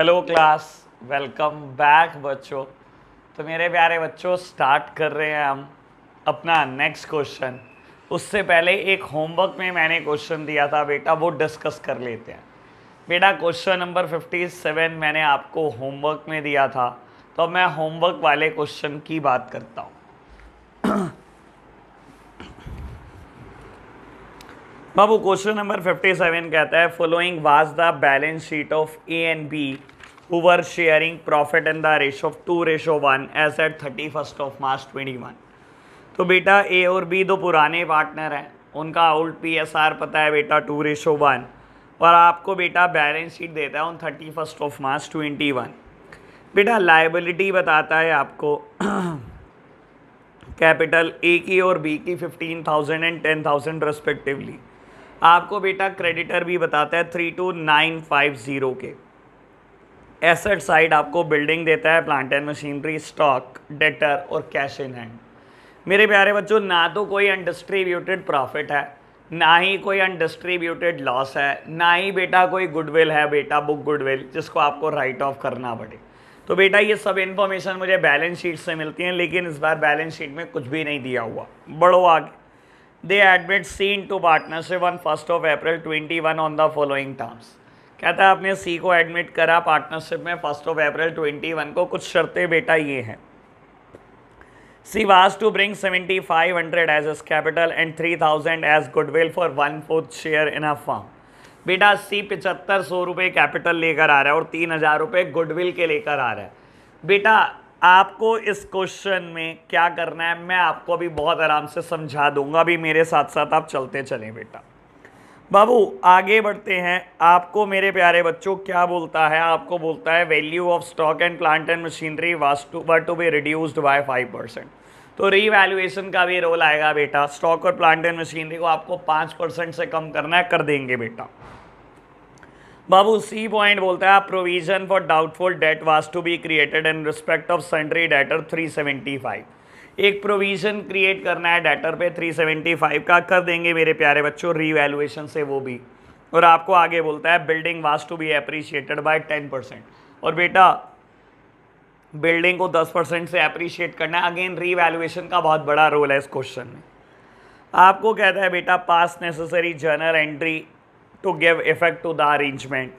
hello class welcome back बच्चों तो मेरे प्यारे बच्चों स्टार्ट कर रहे हैं हम अपना नेक्स्ट क्वेश्चन उससे पहले एक होमवर्क में मैंने क्वेश्चन दिया था बेटा वो डिस्कस कर लेते हैं बेटा क्वेश्चन नंबर 57 मैंने आपको होमवर्क में दिया था तो मैं होमवर्क वाले क्वेश्चन की बात करता हूँ बाबू क्वेश्चन नंबर 57 कहता है following was the balance sheet of A and B who're sharing profit in the ratio of two ratio one 1 at thirty of March twenty 21 तो बेटा ए और बी दो तो पुराने पार्टनर हैं उनका आउट पी एस आर पता है बेटा टू रेशो वन और आपको बेटा बैलेंस शीट देता है on thirty first of March twenty one बेटा लाइबिलिटी बताता है आपको कैपिटल ए की और बी की fifteen thousand and ten thousand respectively आपको बेटा क्रेडिटर भी बताता है three two nine five zero के एसेट साइड आपको बिल्डिंग देता है plant and machinery stock debtor और कैश इन हैंड मेरे प्यारे बच्चों ना तो कोई अनडिस्ट्रीब्यूटेड प्रॉफिट है ना ही कोई अनडिस्ट्रीब्यूटेड लॉस है ना ही बेटा कोई गुडविल है बेटा बुक गुडविल जिसको आपको राइट ऑफ करना पड़े तो बेटा ये सब इन्फॉर्मेशन मुझे बैलेंस शीट से मिलती है लेकिन इस बार बैलेंस शीट में कुछ भी नहीं दिया हुआ बढ़ो आगे they admit C into partnership on first of April twenty one on the following terms कहता है आपने सी को एडमिट करा पार्टनरशिप में first of April twenty one को कुछ शर्तें बेटा ये हैं C was to bring seventy five hundred as his capital and three thousand as goodwill for one fourth share in a firm बेटा सी पिचहत्तर सौ रुपये कैपिटल लेकर आ रहा है और तीन हज़ार रुपये गुडविल के लेकर आ रहा है बेटा आपको इस क्वेश्चन में क्या करना है मैं आपको अभी बहुत आराम से समझा दूंगा अभी मेरे साथ साथ आप चलते चलें बेटा बाबू आगे बढ़ते हैं आपको मेरे प्यारे बच्चों क्या बोलता है आपको बोलता है value of stock and plant and machinery was to to were to be reduced by five percent तो रीवैल्यूएशन का भी रोल आएगा बेटा स्टॉक और प्लांट एंड मशीनरी को आपको पाँच परसेंट से कम करना है कर देंगे बेटा बाबू सी पॉइंट बोलता है provision for doubtful debt was to be created in respect of sundry debtor 375 एक प्रोविजन क्रिएट करना है डेटर पे 375 का कर देंगे मेरे प्यारे बच्चों रीवैल्यूएशन से वो भी और आपको आगे बोलता है building was to be appreciated by 10 percent और बेटा बिल्डिंग को 10 परसेंट से अप्रिशिएट करना है अगेन रीवैल्यूएशन का बहुत बड़ा रोल है इस क्वेश्चन में आपको कहता है बेटा pass necessary journal entry to give effect to the arrangement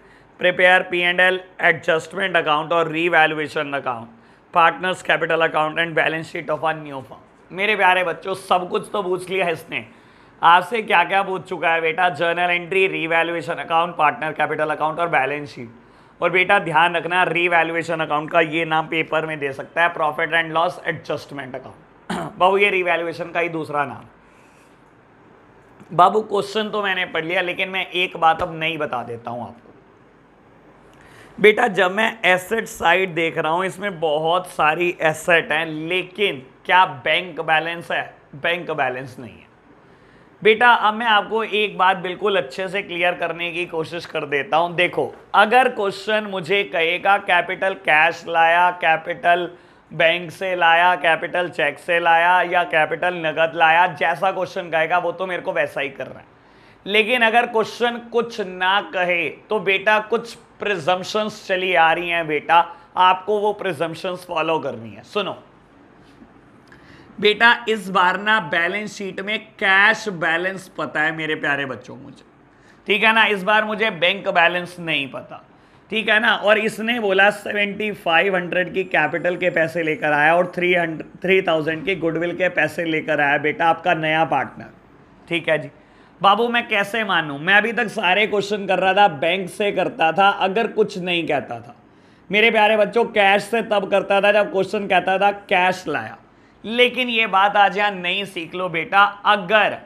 prepare p&l adjustment account or revaluation account partners capital account and balance sheet of a new firm मेरे प्यारे बच्चों सब कुछ तो पूछ लिया है इसने आपसे क्या क्या पूछ चुका है बेटा journal entry revaluation account partner capital account और बैलेंस शीट और बेटा ध्यान रखना रीवैल्यूएशन अकाउंट का ये नाम पेपर में दे सकता है profit and loss adjustment account बहु ये रीवैल्यूएशन का ही दूसरा नाम बाबू क्वेश्चन तो मैंने पढ़ लिया लेकिन मैं एक बात अब नहीं बता देता हूं आपको बेटा जब मैं एसेट साइड देख रहा हूं इसमें बहुत सारी एसेट हैं लेकिन क्या बैंक बैलेंस है बैंक बैलेंस नहीं है बेटा अब मैं आपको एक बात बिल्कुल अच्छे से क्लियर करने की कोशिश कर देता हूँ देखो अगर क्वेश्चन मुझे कहेगा कैपिटल कैश लाया कैपिटल capital बैंक से लाया कैपिटल चेक से लाया या कैपिटल नगद लाया जैसा क्वेश्चन कहेगा वो तो मेरे को वैसा ही करना है लेकिन अगर क्वेश्चन कुछ ना कहे तो बेटा कुछ प्रिजम्पन्स चली आ रही हैं बेटा आपको वो प्रिजम्पन्स फॉलो करनी है सुनो बेटा इस बार ना बैलेंस शीट में कैश बैलेंस पता है मेरे प्यारे बच्चों मुझे ठीक है ना इस बार मुझे बैंक बैलेंस नहीं पता ठीक है ना और इसने बोला सेवेंटी फाइव हंड्रेड की कैपिटल के पैसे लेकर आया और थ्री हंड्रेड थ्री थाउजेंड के गुडविल के पैसे लेकर आया बेटा आपका नया पार्टनर ठीक है जी बाबू मैं कैसे मानूं मैं अभी तक सारे क्वेश्चन कर रहा था बैंक से करता था अगर कुछ नहीं कहता था मेरे प्यारे बच्चों कैश से तब करता था जब क्वेश्चन कहता था कैश लाया लेकिन ये बात आज यहाँ नहीं सीख लो बेटा अगर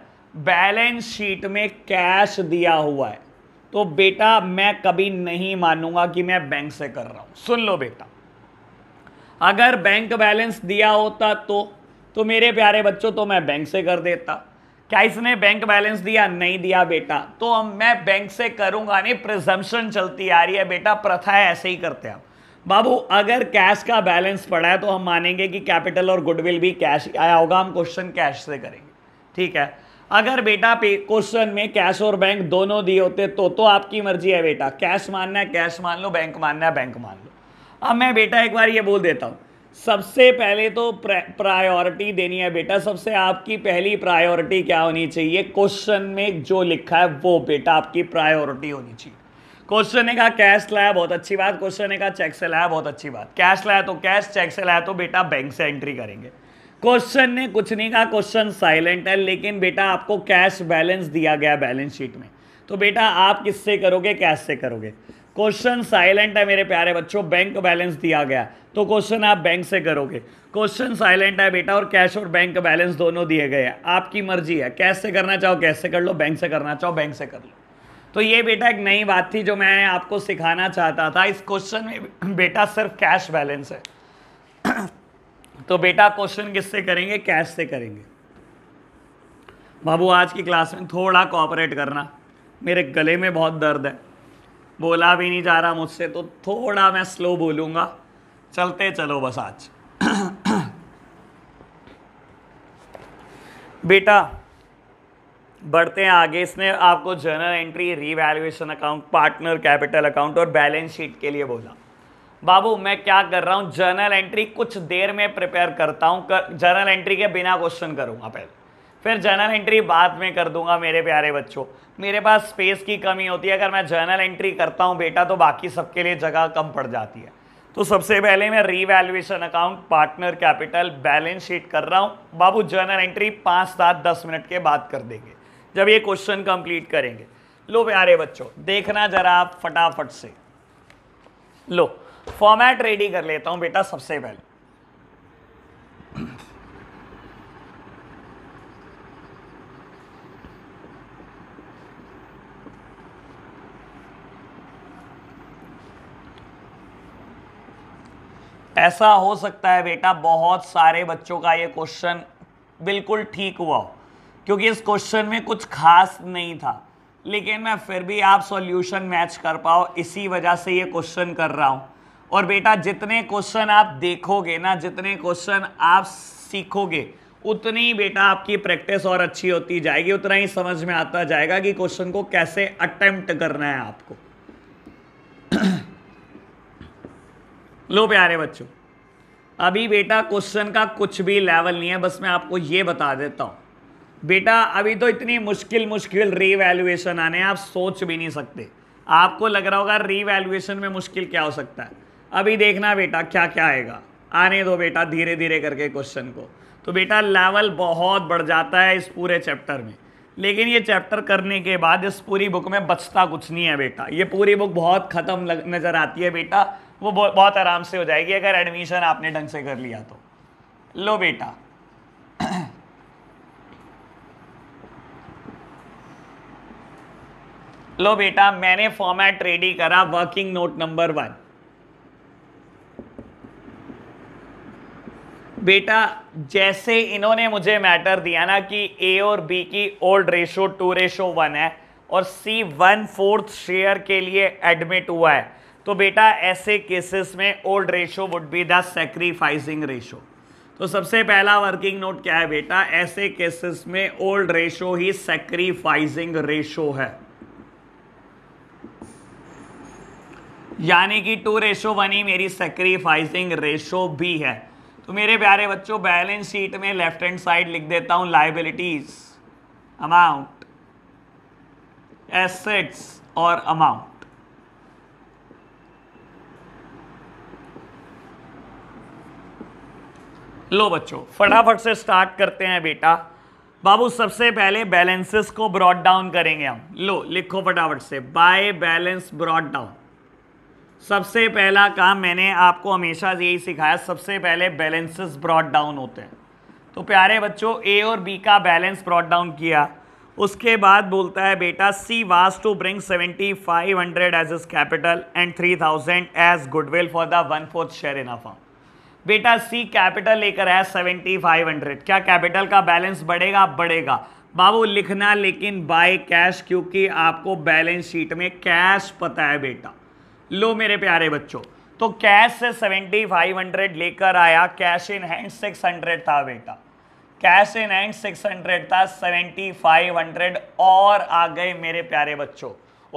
बैलेंस शीट में कैश दिया हुआ है तो बेटा मैं कभी नहीं मानूंगा कि मैं बैंक से कर रहा हूं सुन लो बेटा अगर बैंक बैलेंस दिया होता तो तो मेरे प्यारे बच्चों तो मैं बैंक से कर देता क्या इसने बैंक बैलेंस दिया नहीं दिया बेटा तो हम मैं बैंक से करूंगा नहीं प्रिजम्पन चलती आ रही है बेटा प्रथा है ऐसे ही करते हैं बाबू अगर कैश का बैलेंस पड़ा है तो हम मानेंगे कि कैपिटल और गुडविल भी कैश आया होगा हम क्वेश्चन कैश से करेंगे ठीक है अगर बेटा क्वेश्चन में कैश और बैंक दोनों दिए होते तो तो आपकी मर्जी है बेटा कैश मानना है कैश मान लो बैंक मानना है बैंक मान लो अब मैं बेटा एक बार ये बोल देता हूँ सबसे पहले तो प्रायोरिटी देनी है बेटा सबसे आपकी पहली प्रायोरिटी क्या होनी चाहिए क्वेश्चन में जो लिखा है वो बेटा आपकी प्रायोरिटी होनी चाहिए क्वेश्चन ने कहा कैश लाया बहुत अच्छी बात क्वेश्चन ने कहा चेक से लाया बहुत अच्छी बात कैश लाया तो कैश चेक से लाया तो बेटा बैंक से एंट्री करेंगे क्वेश्चन ने कुछ नहीं कहा क्वेश्चन साइलेंट है लेकिन बेटा आपको कैश बैलेंस दिया गया बैलेंस शीट में तो बेटा आप किससे करोगे कैश से करोगे क्वेश्चन साइलेंट है मेरे प्यारे बच्चों बैंक बैलेंस दिया गया तो क्वेश्चन आप बैंक से करोगे क्वेश्चन साइलेंट है बेटा और कैश और बैंक बैलेंस दोनों दिए गए हैं आपकी मर्जी है कैश से करना चाहो कैश से कर लो बैंक से करना चाहो बैंक से कर लो तो ये बेटा एक नई बात थी जो मैं आपको सिखाना चाहता था इस क्वेश्चन में बेटा सिर्फ कैश बैलेंस है तो बेटा क्वेश्चन किससे करेंगे कैश से करेंगे बाबू आज की क्लास में थोड़ा कॉपरेट करना मेरे गले में बहुत दर्द है बोला भी नहीं जा रहा मुझसे तो थोड़ा मैं स्लो बोलूँगा चलते चलो बस आज बेटा बढ़ते हैं आगे इसमें आपको journal entry revaluation account partner capital account और बैलेंस शीट के लिए बोला बाबू मैं क्या कर रहा हूँ जर्नल एंट्री कुछ देर में प्रिपेयर करता हूँ कर, जर्नल एंट्री के बिना क्वेश्चन करूँगा पहले फिर जर्नल एंट्री बाद में कर दूंगा मेरे प्यारे बच्चों मेरे पास स्पेस की कमी होती है अगर मैं जर्नल एंट्री करता हूँ बेटा तो बाकी सबके लिए जगह कम पड़ जाती है तो सबसे पहले मैं revaluation account partner capital balance sheet कर रहा हूँ बाबू जर्नल एंट्री पाँच सात दस मिनट के बाद कर देंगे जब ये क्वेश्चन कंप्लीट करेंगे लो प्यारे बच्चों देखना जरा आप फटाफट से लो फॉर्मेट रेडी कर लेता हूं बेटा सबसे पहले ऐसा हो सकता है बेटा बहुत सारे बच्चों का ये क्वेश्चन बिल्कुल ठीक हुआ हो क्योंकि इस क्वेश्चन में कुछ खास नहीं था लेकिन मैं फिर भी आप सॉल्यूशन मैच कर पाओ इसी वजह से ये क्वेश्चन कर रहा हूँ और बेटा जितने क्वेश्चन आप देखोगे ना जितने क्वेश्चन आप सीखोगे उतनी बेटा आपकी प्रैक्टिस और अच्छी होती जाएगी उतना ही समझ में आता जाएगा कि क्वेश्चन को कैसे अटेम्प्ट करना है आपको लो प्यारे बच्चों अभी बेटा क्वेश्चन का कुछ भी लेवल नहीं है बस मैं आपको ये बता देता हूँ बेटा अभी तो इतनी मुश्किल मुश्किल रीवैल्यूएशन आने आप सोच भी नहीं सकते आपको लग रहा होगा रीवैल्यूएशन में मुश्किल क्या हो सकता है अभी देखना बेटा क्या क्या आएगा आने दो बेटा धीरे धीरे करके क्वेश्चन को तो बेटा लेवल बहुत बढ़ जाता है इस पूरे चैप्टर में लेकिन ये चैप्टर करने के बाद इस पूरी बुक में बचता कुछ नहीं है बेटा ये पूरी बुक बहुत ख़त्म नज़र आती है बेटा वो बहुत आराम से हो जाएगी अगर एडमिशन आपने ढंग से कर लिया तो लो बेटा लो बेटा मैंने फॉर्मेट रेडी करा वर्किंग नोट नंबर वन बेटा जैसे इन्होंने मुझे मैटर दिया ना कि ए और बी की old ratio two ratio one है और सी वन फोर्थ शेयर के लिए एडमिट हुआ है तो बेटा ऐसे केसेस में old ratio would be the sacrificing ratio तो सबसे पहला वर्किंग नोट क्या है बेटा ऐसे केसेस में ओल्ड रेशो ही सेक्रीफाइसिंग रेशो है यानी कि टू रेशो वन ही मेरी सेक्रीफाइसिंग रेशो भी है तो मेरे प्यारे बच्चों बैलेंस शीट में लेफ्ट हैंड साइड लिख देता हूं लाइबिलिटीज अमाउंट एसेट्स और अमाउंट लो बच्चों फटाफट से स्टार्ट करते हैं बेटा बाबू सबसे पहले बैलेंसेस को ब्रॉड डाउन करेंगे हम लो लिखो फटाफट से बाय बैलेंस ब्रॉड डाउन सबसे पहला काम मैंने आपको हमेशा यही सिखाया सबसे पहले बैलेंसेस ब्रॉड डाउन होते हैं तो प्यारे बच्चों ए और बी का बैलेंस ब्रॉड डाउन किया उसके बाद बोलता है बेटा C was to bring seventy five hundred as his capital and three thousand as goodwill for the one fourth share in a form बेटा सी कैपिटल लेकर आया सेवेंटी फाइव हंड्रेड क्या कैपिटल का बैलेंस बढ़ेगा बढ़ेगा बाबू लिखना लेकिन बाय कैश क्योंकि आपको बैलेंस शीट में कैश पता है बेटा लो मेरे प्यारे बच्चों तो कैश से हंड्रेड लेकर आया कैश इन हैंड हंड्रेड था बेटा कैश इन हैंड हंड्रेड था सेवेंटी फाइव हंड्रेड और आ गए मेरे प्यारे बच्चों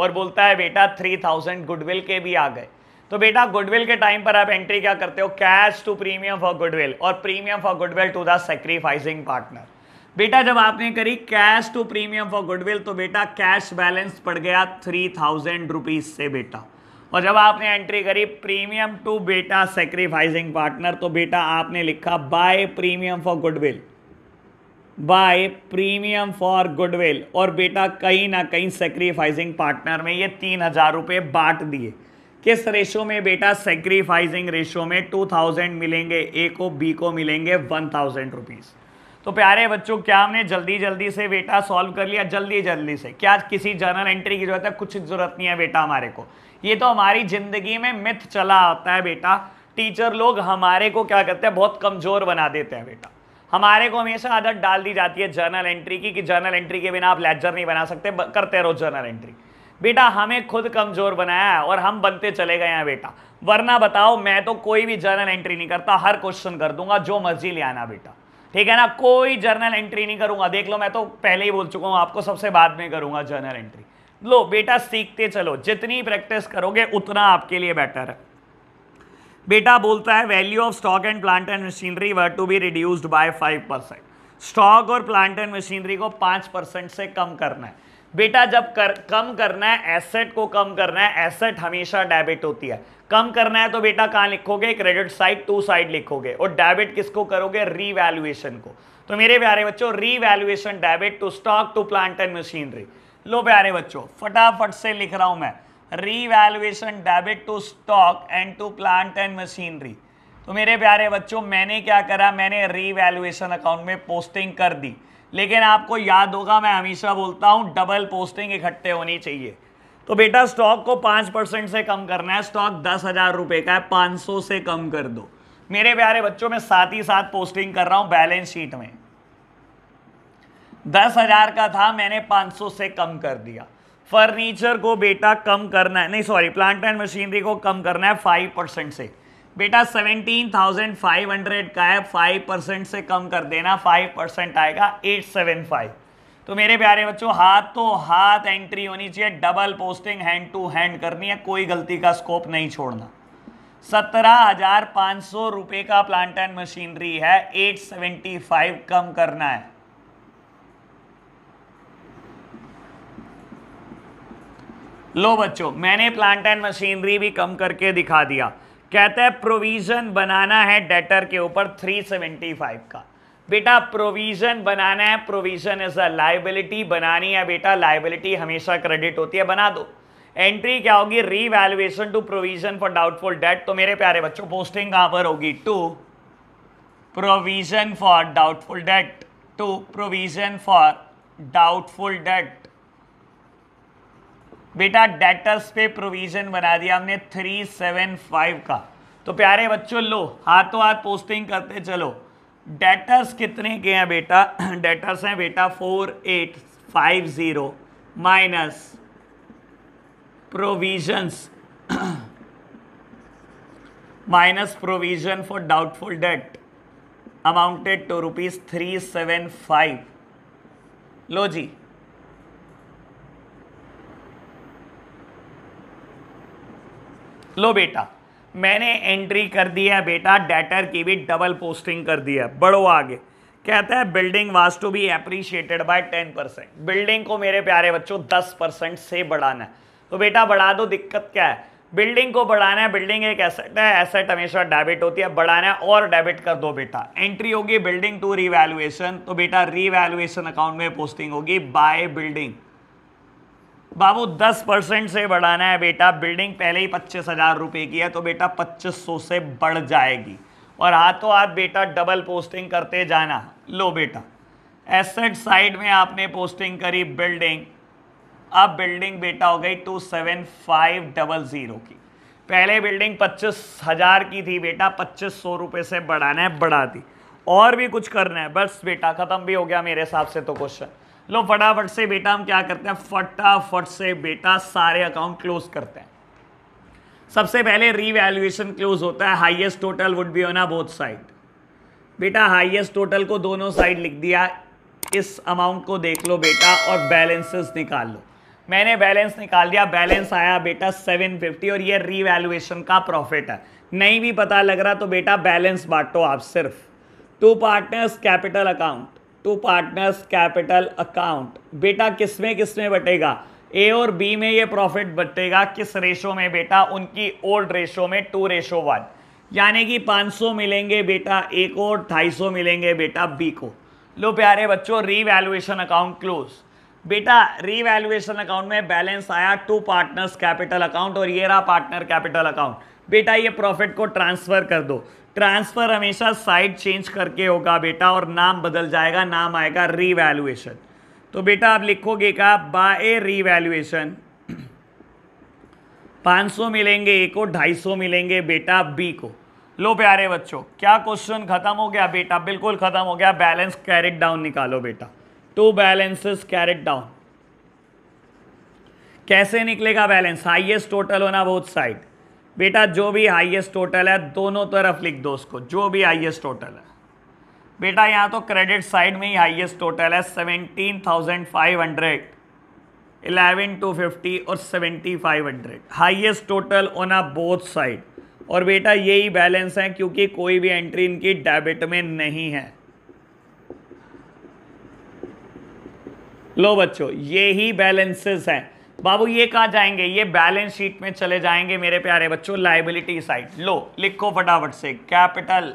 और बोलता है बेटा थ्री थाउजेंड गुडविल के भी आ गए तो बेटा गुडविल के टाइम पर आप एंट्री क्या करते हो cash to premium for goodwill और premium for goodwill to the sacrificing partner बेटा जब आपने करी cash to premium for goodwill तो बेटा कैश बैलेंस पड़ गया थ्री थाउजेंड रुपीज से बेटा और जब आपने एंट्री करी प्रीमियम टू बेटा सेक्रीफाइसिंग पार्टनर तो बेटा आपने लिखा by premium for goodwill by premium for goodwill और बेटा कहीं ना कहीं सेक्रीफाइसिंग पार्टनर में ये तीन हज़ार रुपये बांट दिए किस रेशो में बेटा सेक्रीफाइसिंग रेशो में टू थाउजेंड मिलेंगे ए को बी को मिलेंगे वन थाउजेंड रुपीज़ तो प्यारे बच्चों क्या हमने जल्दी जल्दी से बेटा सॉल्व कर लिया जल्दी जल्दी से क्या किसी जर्नल एंट्री की जरूरत है कुछ जरूरत नहीं है बेटा हमारे को ये तो हमारी जिंदगी में मिथ चला आता है बेटा टीचर लोग हमारे को क्या करते हैं बहुत कमजोर बना देते हैं बेटा हमारे को हमेशा आदत डाल दी जाती है जर्नल एंट्री की कि जर्नल एंट्री के बिना आप लेक्चर नहीं बना सकते करते रहो जर्नल एंट्री बेटा हमें खुद कमज़ोर बनाया है और हम बनते चले गए हैं बेटा वरना बताओ मैं तो कोई भी जर्नल एंट्री नहीं करता हर क्वेश्चन कर दूंगा जो मर्जी ले आना बेटा ठीक है ना कोई जर्नल एंट्री नहीं करूंगा देख लो मैं तो पहले ही बोल चुका हूँ आपको सबसे बाद में करूंगा जर्नल एंट्री लो बेटा सीखते चलो जितनी प्रैक्टिस करोगे उतना आपके लिए बेटर है बेटा बोलता है value of stock and plant and machinery were to be reduced by five percent stock और प्लांट एंड मशीनरी को पाँच परसेंट से कम करना है बेटा जब कर कम करना है एसेट को कम करना है एसेट हमेशा डेबिट होती है कम करना है तो बेटा कहाँ लिखोगे क्रेडिट साइड टू साइड लिखोगे और डेबिट किसको करोगे रीवैल्यूएशन को तो मेरे प्यारे बच्चों revaluation debit to stock to plant and machinery लो प्यारे बच्चों फटाफट से लिख रहा हूं मैं revaluation debit to stock and to plant and machinery तो मेरे प्यारे बच्चों मैंने क्या करा मैंने रीवैल्यूएशन अकाउंट में पोस्टिंग कर दी लेकिन आपको याद होगा मैं हमेशा बोलता हूँ डबल पोस्टिंग इकट्ठे होनी चाहिए तो बेटा स्टॉक को पांच परसेंट से कम करना है स्टॉक दस हज़ार रुपए का है पाँच सौ से कम कर दो मेरे प्यारे बच्चों में साथ ही साथ पोस्टिंग कर रहा हूं बैलेंस शीट में दस हज़ार का था मैंने पांच सौ से कम कर दिया फर्नीचर को बेटा कम करना है नहीं सॉरी प्लांट एंड मशीनरी को कम करना है फाइव परसेंट से बेटा सेवनटीन थाउजेंड फाइव हंड्रेड का है फाइव परसेंट से कम कर देना फाइव परसेंट आएगा एट सेवन फाइव तो मेरे प्यारे बच्चों हाथ तो हाथ एंट्री होनी चाहिए double posting hand to hand करनी है कोई गलती का स्कोप नहीं छोड़ना सत्रह हजार पाँच सौ रुपये का प्लांट एंड मशीनरी है एट सेवेंटी फाइव कम करना है लो बच्चों मैंने प्लांट एंड मशीनरी भी कम करके दिखा दिया कहता है प्रोविजन बनाना है डेटर के ऊपर थ्री सेवेंटी फाइव का बेटा प्रोविजन बनाना है प्रोविजन इज अ लाइबिलिटी बनानी है बेटा लाइबिलिटी हमेशा क्रेडिट होती है बना दो एंट्री क्या होगी revaluation to provision for doubtful debt तो मेरे प्यारे बच्चों पोस्टिंग कहां पर होगी to provision for doubtful debt to provision for doubtful debt बेटा डेटर्स पे प्रोविजन बना दिया हमने थ्री सेवन फाइव का तो प्यारे बच्चों लो हाथों हाथ पोस्टिंग करते चलो डेटर्स कितने के हैं बेटा डेटर्स हैं बेटा four eight five zero minus provisions minus provision for doubtful debt amounted to rupees three seven five लो जी लो बेटा मैंने एंट्री कर दी है बेटा डेटर की भी डबल पोस्टिंग कर दी है बढ़ो आगे कहता है building was to be appreciated by ten percent building को मेरे प्यारे बच्चों दस परसेंट से बढ़ाना है तो बेटा बढ़ा दो दिक्कत क्या है बिल्डिंग को बढ़ाना है बिल्डिंग एक एसेट है एसेट हमेशा डेबिट होती है बढ़ाना है और डेबिट कर दो बेटा एंट्री होगी बिल्डिंग टू रीवैल्यूएशन तो बेटा रीवैल्यूएशन अकाउंट में पोस्टिंग होगी बाय बिल्डिंग बाबू दस परसेंट से बढ़ाना है बेटा बिल्डिंग पहले ही पच्चीस हजार रुपये की है तो बेटा पच्चीस सौ से बढ़ जाएगी और हाथों तो हाथ बेटा डबल पोस्टिंग करते जाना लो बेटा एसेट साइड में आपने पोस्टिंग करी बिल्डिंग अब बिल्डिंग बेटा हो गई two seven five double zero की पहले बिल्डिंग पच्चीस हज़ार की थी बेटा पच्चीस सौ रुपये से बढ़ाना है बढ़ा दी और भी कुछ करना है बस बेटा ख़त्म भी हो गया मेरे हिसाब से तो क्वेश्चन लो फटाफट से बेटा हम क्या करते हैं फटाफट से बेटा सारे अकाउंट क्लोज करते हैं सबसे पहले रीवैल्यूएशन क्लोज होता है highest total would be on both side बेटा हाईएस्ट टोटल को दोनों साइड लिख दिया इस अमाउंट को देख लो बेटा और बैलेंसेस निकाल लो मैंने बैलेंस निकाल दिया बैलेंस आया बेटा 750 और ये रीवैल्यूएशन का प्रॉफिट है नहीं भी पता लग रहा तो बेटा बैलेंस बांटो आप सिर्फ to partners capital account to partners capital account बेटा किसमें किसमें बटेगा ए और बी में ये प्रॉफिट बटेगा किस रेशो में बेटा उनकी ओल्ड रेशो में टू रेशो वन यानी कि 500 मिलेंगे बेटा ए को और ढाई मिलेंगे बेटा बी को लो प्यारे बच्चों रीवैल्युएशन अकाउंट क्लोज बेटा रीवैल्यूएशन अकाउंट में बैलेंस आया टू पार्टनर्स कैपिटल अकाउंट और ये रहा पार्टनर कैपिटल अकाउंट बेटा ये प्रॉफिट को ट्रांसफ़र कर दो ट्रांसफ़र हमेशा साइड चेंज करके होगा बेटा और नाम बदल जाएगा नाम आएगा रीवैल्यूएशन तो बेटा आप लिखोगे का बाय रीवैल्यूएशन 500 मिलेंगे ए को 250 मिलेंगे बेटा बी को लो प्यारे बच्चों क्या क्वेश्चन खत्म हो गया बेटा बिल्कुल खत्म हो गया बैलेंस कैरेट डाउन निकालो बेटा टू बैलेंसेस कैरेट डाउन कैसे निकलेगा बैलेंस हाइएस्ट टोटल होना बहुत साइड बेटा जो भी हाईएस्ट टोटल है दोनों तरफ लिख दो उसको जो भी हाईएस्ट टोटल है बेटा यहाँ तो क्रेडिट साइड में ही हाईएस्ट टोटल है seventeen thousand five hundred eleven two fifty और seventy five hundred highest total on a both side और बेटा यही बैलेंस है क्योंकि कोई भी एंट्री इनकी डेबिट में नहीं है लो बच्चों यही बैलेंसेस हैं बाबू ये कहा जाएंगे ये बैलेंस शीट में चले जाएंगे मेरे प्यारे बच्चों लाइबिलिटी साइड लो लिखो फटाफट से कैपिटल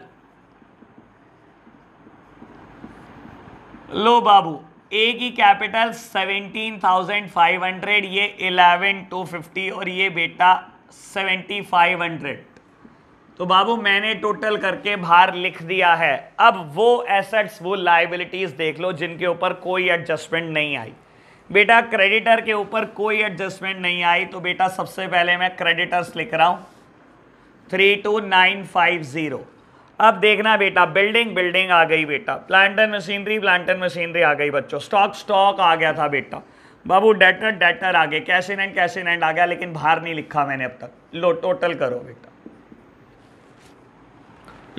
लो बाबू ए की कैपिटल 17,500 ये 11,250 और ये बेटा 7,500 तो बाबू मैंने टोटल करके बाहर लिख दिया है अब वो एसेट्स वो लाइबिलिटीज़ देख लो जिनके ऊपर कोई एडजस्टमेंट नहीं आई बेटा क्रेडिटर के ऊपर कोई एडजस्टमेंट नहीं आई तो बेटा सबसे पहले मैं क्रेडिटर्स लिख रहा हूँ three two nine five zero अब देखना बेटा बिल्डिंग बिल्डिंग आ गई बेटा plant and machinery plant and machinery आ गई बच्चों स्टॉक स्टॉक आ गया था बेटा बाबू डेटर डेटर आ गए cash in hand cash in hand आ गया लेकिन बाहर नहीं लिखा मैंने अब तक लो टोटल करो बेटा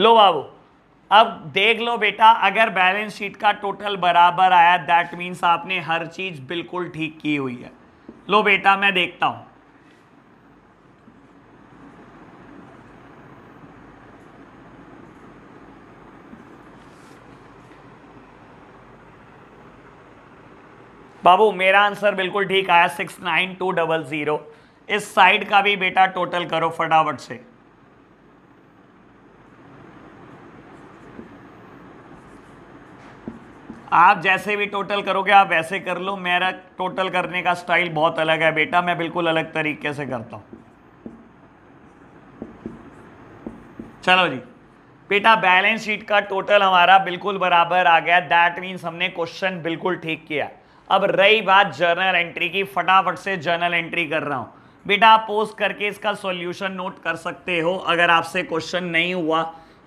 लो बाबू अब देख लो बेटा अगर बैलेंस शीट का टोटल बराबर आया दैट मीन्स आपने हर चीज बिल्कुल ठीक की हुई है लो बेटा मैं देखता हूं बाबू मेरा आंसर बिल्कुल ठीक आया six nine two double zero इस साइड का भी बेटा टोटल करो फटाफट से आप जैसे भी टोटल करोगे आप वैसे कर लो मेरा टोटल करने का स्टाइल बहुत अलग है बेटा मैं बिल्कुल अलग तरीके से करता हूँ चलो जी बेटा बैलेंस शीट का टोटल हमारा बिल्कुल बराबर आ गया दैट मीन्स हमने क्वेश्चन बिल्कुल ठीक किया अब रही बात जर्नल एंट्री की फटाफट से जर्नल एंट्री कर रहा हूँ बेटा आप पोस्ट करके इसका सॉल्यूशन नोट कर सकते हो अगर आपसे क्वेश्चन नहीं हुआ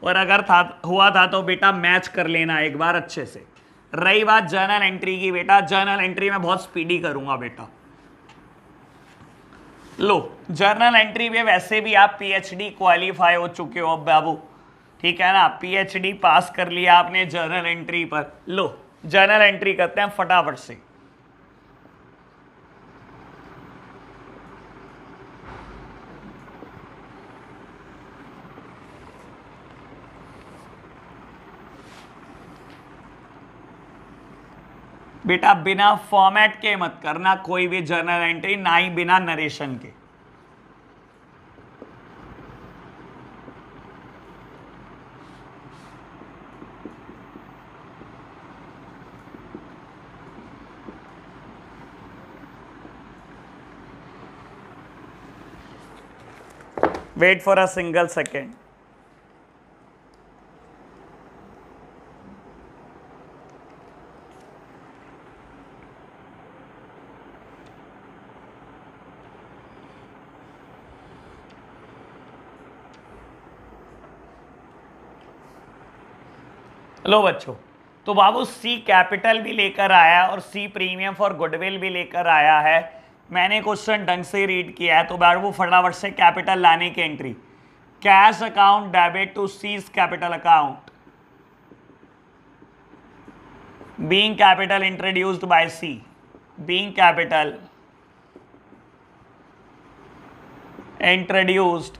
और अगर था हुआ था तो बेटा मैच कर लेना एक बार अच्छे से रही बात जर्नल एंट्री की बेटा जर्नल एंट्री में बहुत स्पीडी करूंगा बेटा लो जर्नल एंट्री में वैसे भी आप पीएचडी क्वालिफाई हो चुके हो अब बाबू ठीक है ना पीएचडी पास कर लिया आपने जर्नल एंट्री पर लो जर्नल एंट्री करते हैं फटाफट से बेटा बिना फॉर्मेट के मत करना कोई भी जर्नल एंट्री ना ही बिना नरेशन के wait for a single second लो बच्चों तो बाबू सी कैपिटल भी लेकर आया और सी प्रीमियम फॉर गुडविल भी लेकर आया है मैंने क्वेश्चन ढंग से रीड किया है तो बाबू फटाफट से कैपिटल लाने की entry cash account debit to C's capital account being capital introduced by C being capital introduced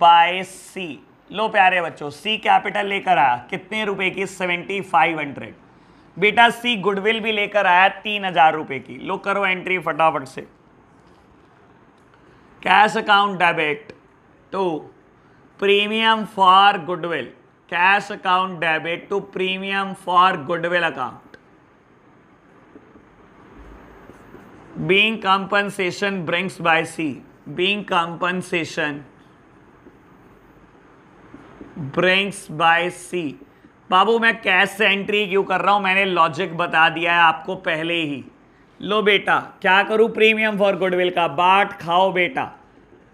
by C लो प्यारे बच्चों सी कैपिटल लेकर आया कितने रुपए की सेवेंटी फाइव हंड्रेड बेटा सी गुडविल भी लेकर आया तीन हजार रुपए की लो करो एंट्री फटाफट से cash account debit to premium for goodwill cash account debit to premium for goodwill account being compensation brings by C being compensation brings by C बाबू मैं कैश से एंट्री क्यों कर रहा हूँ मैंने लॉजिक बता दिया है आपको पहले ही लो बेटा क्या करूँ प्रीमियम फॉर गुडविल का बाट खाओ बेटा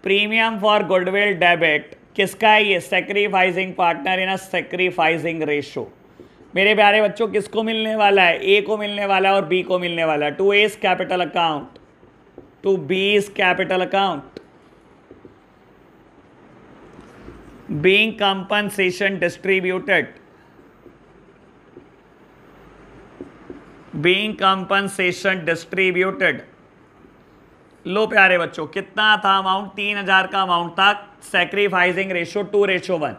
प्रीमियम फॉर गुडविल डेबिट किसका है ये sacrificing partner in a sacrificing ratio मेरे प्यारे बच्चों किसको मिलने वाला है ए को मिलने वाला है और बी को मिलने वाला है to A's capital account to B's capital account being compensation distributed being compensation distributed लो प्यारे बच्चों कितना था अमाउंट तीन हजार का अमाउंट था sacrificing ratio two ratio one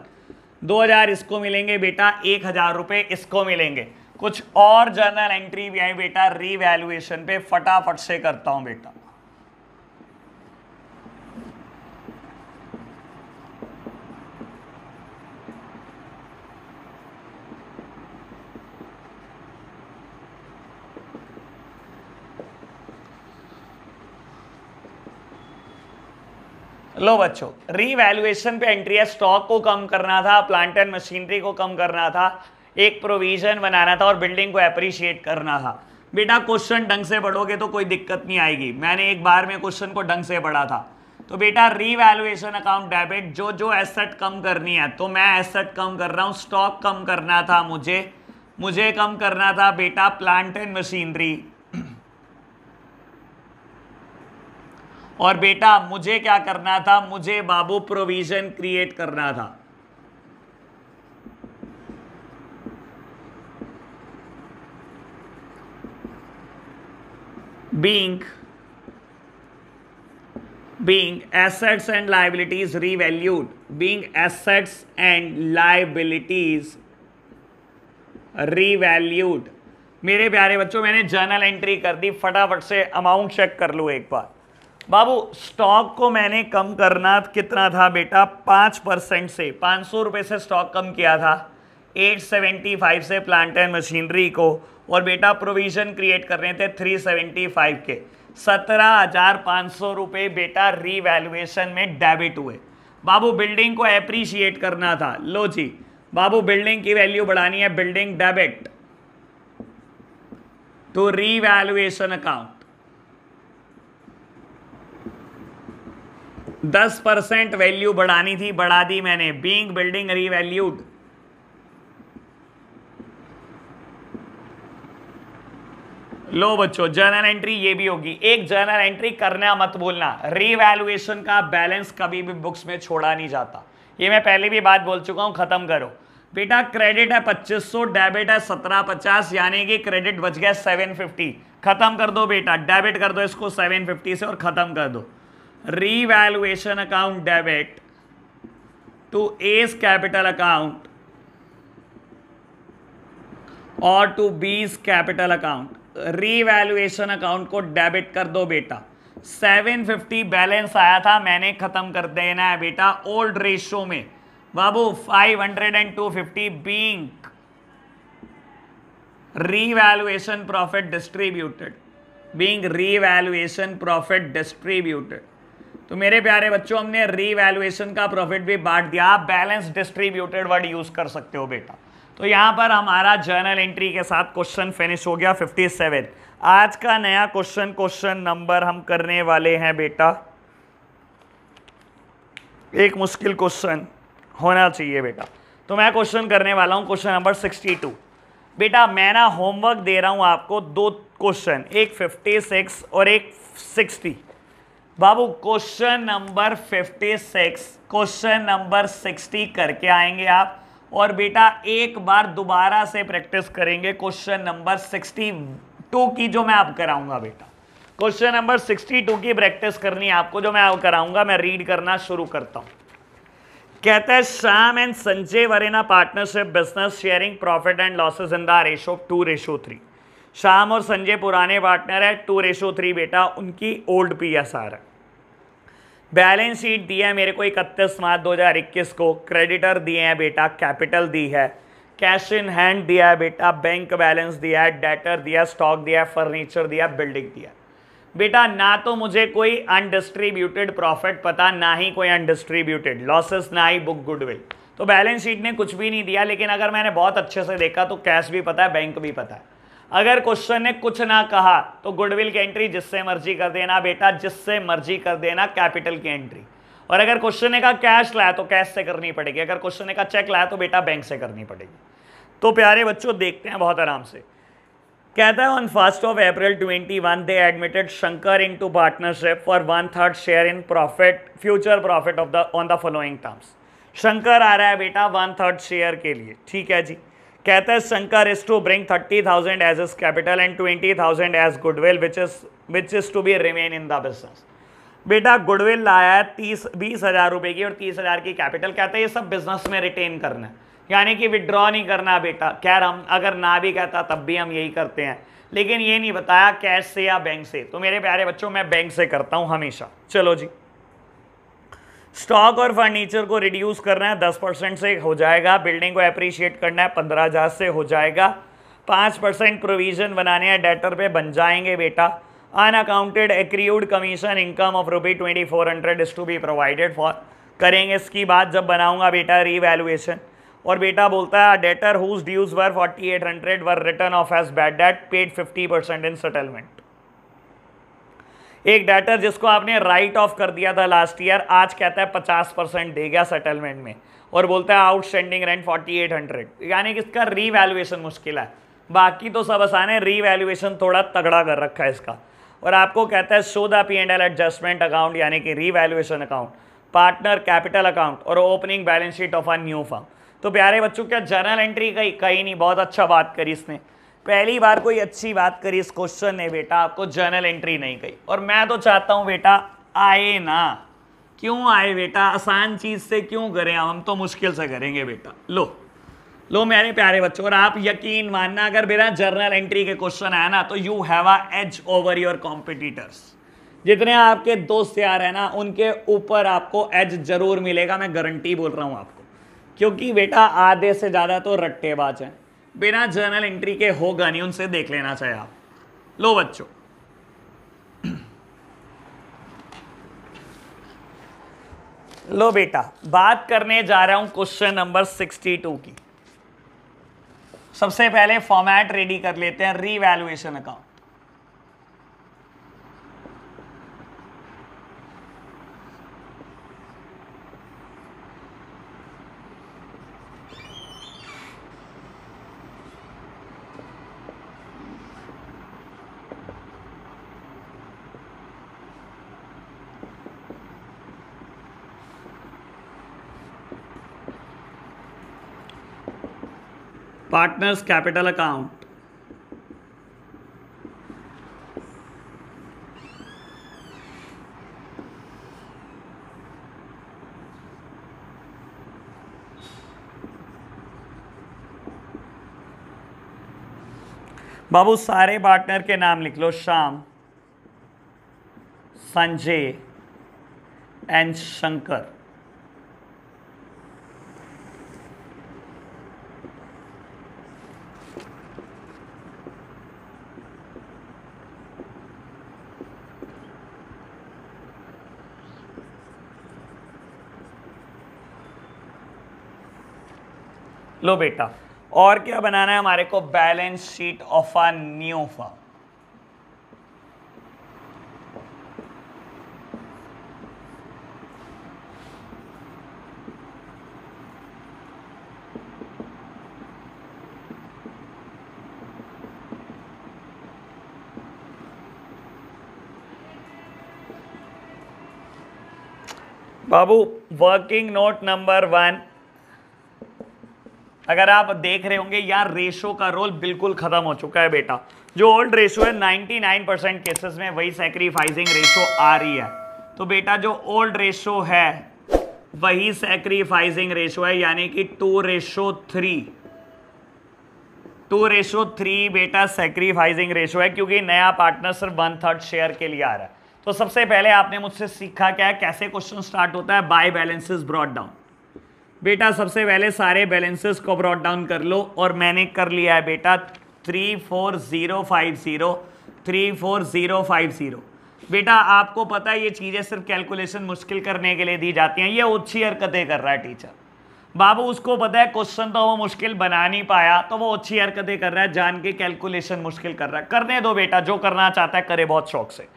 दो हजार इसको मिलेंगे बेटा एक हजार रुपये इसको मिलेंगे कुछ और जर्नल एंट्री भी आई बेटा रीवैल्यूएशन पे फटाफट से करता हूँ बेटा लो बच्चों रीवैल्यूएशन पे एंट्री है स्टॉक को कम करना था प्लांट एंड मशीनरी को कम करना था एक प्रोविजन बनाना था और बिल्डिंग को अप्रिशिएट करना था बेटा क्वेश्चन ढंग से पढ़ोगे तो कोई दिक्कत नहीं आएगी मैंने एक बार में क्वेश्चन को ढंग से पढ़ा था तो बेटा रीवैल्यूएशन अकाउंट डेबिट जो जो एसेट कम करनी है तो मैं एसेट कम कर रहा हूँ स्टॉक कम करना था मुझे मुझे कम करना था बेटा प्लांट एंड मशीनरी और बेटा मुझे क्या करना था मुझे बाबू प्रोविजन क्रिएट करना था being being assets and liabilities revalued being assets and liabilities revalued मेरे प्यारे बच्चों मैंने जर्नल एंट्री कर दी फटाफट से अमाउंट चेक कर लूँ एक बार बाबू स्टॉक को मैंने कम करना कितना था बेटा पाँच परसेंट से पाँच सौ रुपये से स्टॉक कम किया था एट सेवेंटी फाइव से प्लांट एंड मशीनरी को और बेटा प्रोविज़न क्रिएट कर रहे थे थ्री सेवेंटी फाइव के सत्रह हज़ार पाँच सौ रुपये बेटा रीवैल्यूएशन में डेबिट हुए बाबू बिल्डिंग को अप्रिशिएट करना था लो जी बाबू बिल्डिंग की वैल्यू बढ़ानी है building debit to revaluation account दस परसेंट वैल्यू बढ़ानी थी बढ़ा दी मैंने बींग बिल्डिंग रीवैल्यूड लो बच्चों जर्नल एंट्री ये भी होगी एक जर्नल एंट्री करना मत बोलना रीवैल्यूएशन का बैलेंस कभी भी बुक्स में छोड़ा नहीं जाता ये मैं पहले भी बात बोल चुका हूं खत्म करो बेटा क्रेडिट है 2500 डेबिट है 1750 यानी कि क्रेडिट बच गया 750 खत्म कर दो बेटा डेबिट कर दो इसको 750 से और खत्म कर दो revaluation account debit to S capital account और टू बीस कैपिटल अकाउंट रीवैल्युएशन अकाउंट को डेबिट कर दो बेटा 750 बैलेंस आया था मैंने ख़त्म कर देना है बेटा ओल्ड रेशो में बाबू 500 and 250 revaluation profit distributed revaluation profit distributed तो मेरे प्यारे बच्चों हमने रीवैल्युएशन का प्रॉफिट भी बांट दिया आप बैलेंस डिस्ट्रीब्यूटेड वर्ड यूज कर सकते हो बेटा तो यहाँ पर हमारा जर्नल एंट्री के साथ क्वेश्चन फिनिश हो गया 57 आज का नया क्वेश्चन क्वेश्चन नंबर हम करने वाले हैं बेटा एक मुश्किल क्वेश्चन होना चाहिए बेटा तो मैं क्वेश्चन करने वाला हूँ क्वेश्चन नंबर 62 बेटा मैं ना होमवर्क दे रहा हूँ आपको दो क्वेश्चन एक 56 और एक सिक्सटी बाबू क्वेश्चन नंबर 56 क्वेश्चन नंबर 60 करके आएंगे आप और बेटा एक बार दोबारा से प्रैक्टिस करेंगे क्वेश्चन नंबर 62 की जो मैं आप कराऊंगा बेटा क्वेश्चन नंबर 62 की प्रैक्टिस करनी है आपको जो मैं आप कराऊंगा मैं रीड करना शुरू करता हूँ कहते हैं Shyam and Sanjay were in a partnership business sharing profit and losses in the ratio two ratio three Shyam और संजय पुराने पार्टनर है टू रेशो थ्री बेटा उनकी ओल्ड पी एस आर है बैलेंस शीट दिया है मेरे को इकतीस मार्च दो हज़ार इक्कीस को क्रेडिटर दिए हैं बेटा कैपिटल दी है कैश इन हैंड दिया है बेटा बैंक बैलेंस दिया है डेटर दिया स्टॉक दिया है फर्नीचर दिया बिल्डिंग दिया बेटा ना तो मुझे कोई अनडिस्ट्रीब्यूटेड प्रॉफिट पता ना ही कोई अनडिस्ट्रीब्यूटेड लॉसेस ना ही बुक गुडविल तो बैलेंस शीट ने कुछ भी नहीं दिया लेकिन अगर मैंने बहुत अच्छे से देखा तो कैश भी पता है बैंक भी पता है अगर क्वेश्चन ने कुछ ना कहा तो गुडविल की एंट्री जिससे मर्जी कर देना बेटा जिससे मर्जी कर देना कैपिटल की एंट्री और अगर क्वेश्चन ने कहा कैश लाया तो कैश से करनी पड़ेगी अगर क्वेश्चन ने कहा चेक लाया तो बेटा बैंक से करनी पड़ेगी तो प्यारे बच्चों देखते हैं बहुत आराम से कहता है on first of April 21 they admitted Shankar into partnership for one third share in profit future profit of the on the following terms Shankar आ रहा है बेटा वन थर्ड शेयर के लिए ठीक है जी कहते हैं Shankar is to bring thirty thousand as his capital and twenty thousand as goodwill which is which is to be remain in the business बेटा गुडविल लाया है तीस बीस हज़ार रुपये की और तीस हज़ार की कैपिटल कहते हैं ये सब बिजनेस में रिटेन करना है यानी कि विदड्रॉ नहीं करना बेटा खैर हम अगर ना भी कहता तब भी हम यही करते हैं लेकिन ये नहीं बताया कैश से या बैंक से तो मेरे प्यारे बच्चों मैं बैंक से करता हूँ हमेशा चलो जी स्टॉक और फर्नीचर को रिड्यूस करना है दस परसेंट से हो जाएगा बिल्डिंग को अप्रिशिएट करना है पंद्रह हज़ार से हो जाएगा पाँच परसेंट प्रोविज़न बनाने हैं डेटर पे बन जाएंगे बेटा unaccounted accrued commission income of rupee twenty four hundred is to be provided for करेंगे इसकी बात जब बनाऊंगा बेटा रीवैल्यूएशन और बेटा बोलता है debtor whose dues were forty eight hundred were return of as bad debt paid fifty percent in settlement एक डेटर जिसको आपने राइट ऑफ कर दिया था लास्ट ईयर आज कहता है पचास परसेंट देगा सेटलमेंट में और बोलता है outstanding rent forty eight hundred यानी कि इसका रीवैल्यूएशन मुश्किल है बाकी तो सब आसान है रीवैल्युएशन थोड़ा तगड़ा कर रखा है इसका और आपको कहता है show the P and L adjustment account यानी कि revaluation account partner capital account और opening balance sheet of a new firm तो प्यारे बच्चों क्या जर्नल एंट्री कहीं कहीं नहीं बहुत अच्छा बात करी इसने पहली बार कोई अच्छी बात करी इस क्वेश्चन ने बेटा आपको जर्नल एंट्री नहीं गई और मैं तो चाहता हूँ बेटा आए ना क्यों आए बेटा आसान चीज़ से क्यों करें हम तो मुश्किल से करेंगे बेटा लो लो मेरे प्यारे बच्चों और आप यकीन मानना अगर बिना जर्नल एंट्री के क्वेश्चन आया ना तो you have a edge over your competitors जितने आपके दोस्त यार हैं ना उनके ऊपर आपको एज जरूर मिलेगा मैं गारंटी बोल रहा हूँ आपको क्योंकि बेटा आधे से ज़्यादा तो रट्टेबाज हैं बिना जर्नल एंट्री के होगा नहीं उनसे देख लेना चाहिए आप लो बच्चों लो बेटा बात करने जा रहा हूं क्वेश्चन नंबर 62 की सबसे पहले फॉर्मेट रेडी कर लेते हैं revaluation account partners capital account बाबू सारे पार्टनर के नाम लिख लो श्याम संजय एंड शंकर लो बेटा और क्या बनाना है हमारे को balance sheet of a new firm बाबू वर्किंग नोट नंबर वन अगर आप देख रहे होंगे यार रेशो का रोल बिल्कुल खत्म हो चुका है बेटा जो ओल्ड रेशो है 99 परसेंट केसेस में वही सेक्रीफाइसिंग रेशो आ रही है तो बेटा जो ओल्ड रेशो है वही सेक्रीफाइसिंग रेशो है यानी कि two ratio three two ratio three बेटा सेक्रीफाइसिंग रेशो है क्योंकि नया पार्टनर सिर्फ वन थर्ड शेयर के लिए आ रहा है तो सबसे पहले आपने मुझसे सीखा क्या है कैसे क्वेश्चन स्टार्ट होता है बाय बैलेंसेस ब्रॉड डाउन बेटा सबसे पहले सारे बैलेंसेस को ब्रॉड डाउन कर लो और मैंने कर लिया है बेटा three four zero five zero three four zero five zero बेटा आपको पता है ये चीज़ें सिर्फ कैलकुलेशन मुश्किल करने के लिए दी जाती हैं ये अच्छी हरकतें कर रहा है टीचर बाबू उसको पता है क्वेश्चन तो वो मुश्किल बना नहीं पाया तो वो अच्छी हरकतें कर रहा है जान के कैलकुलेशन मुश्किल कर रहा है करने दो बेटा जो करना चाहता है करे बहुत शौक से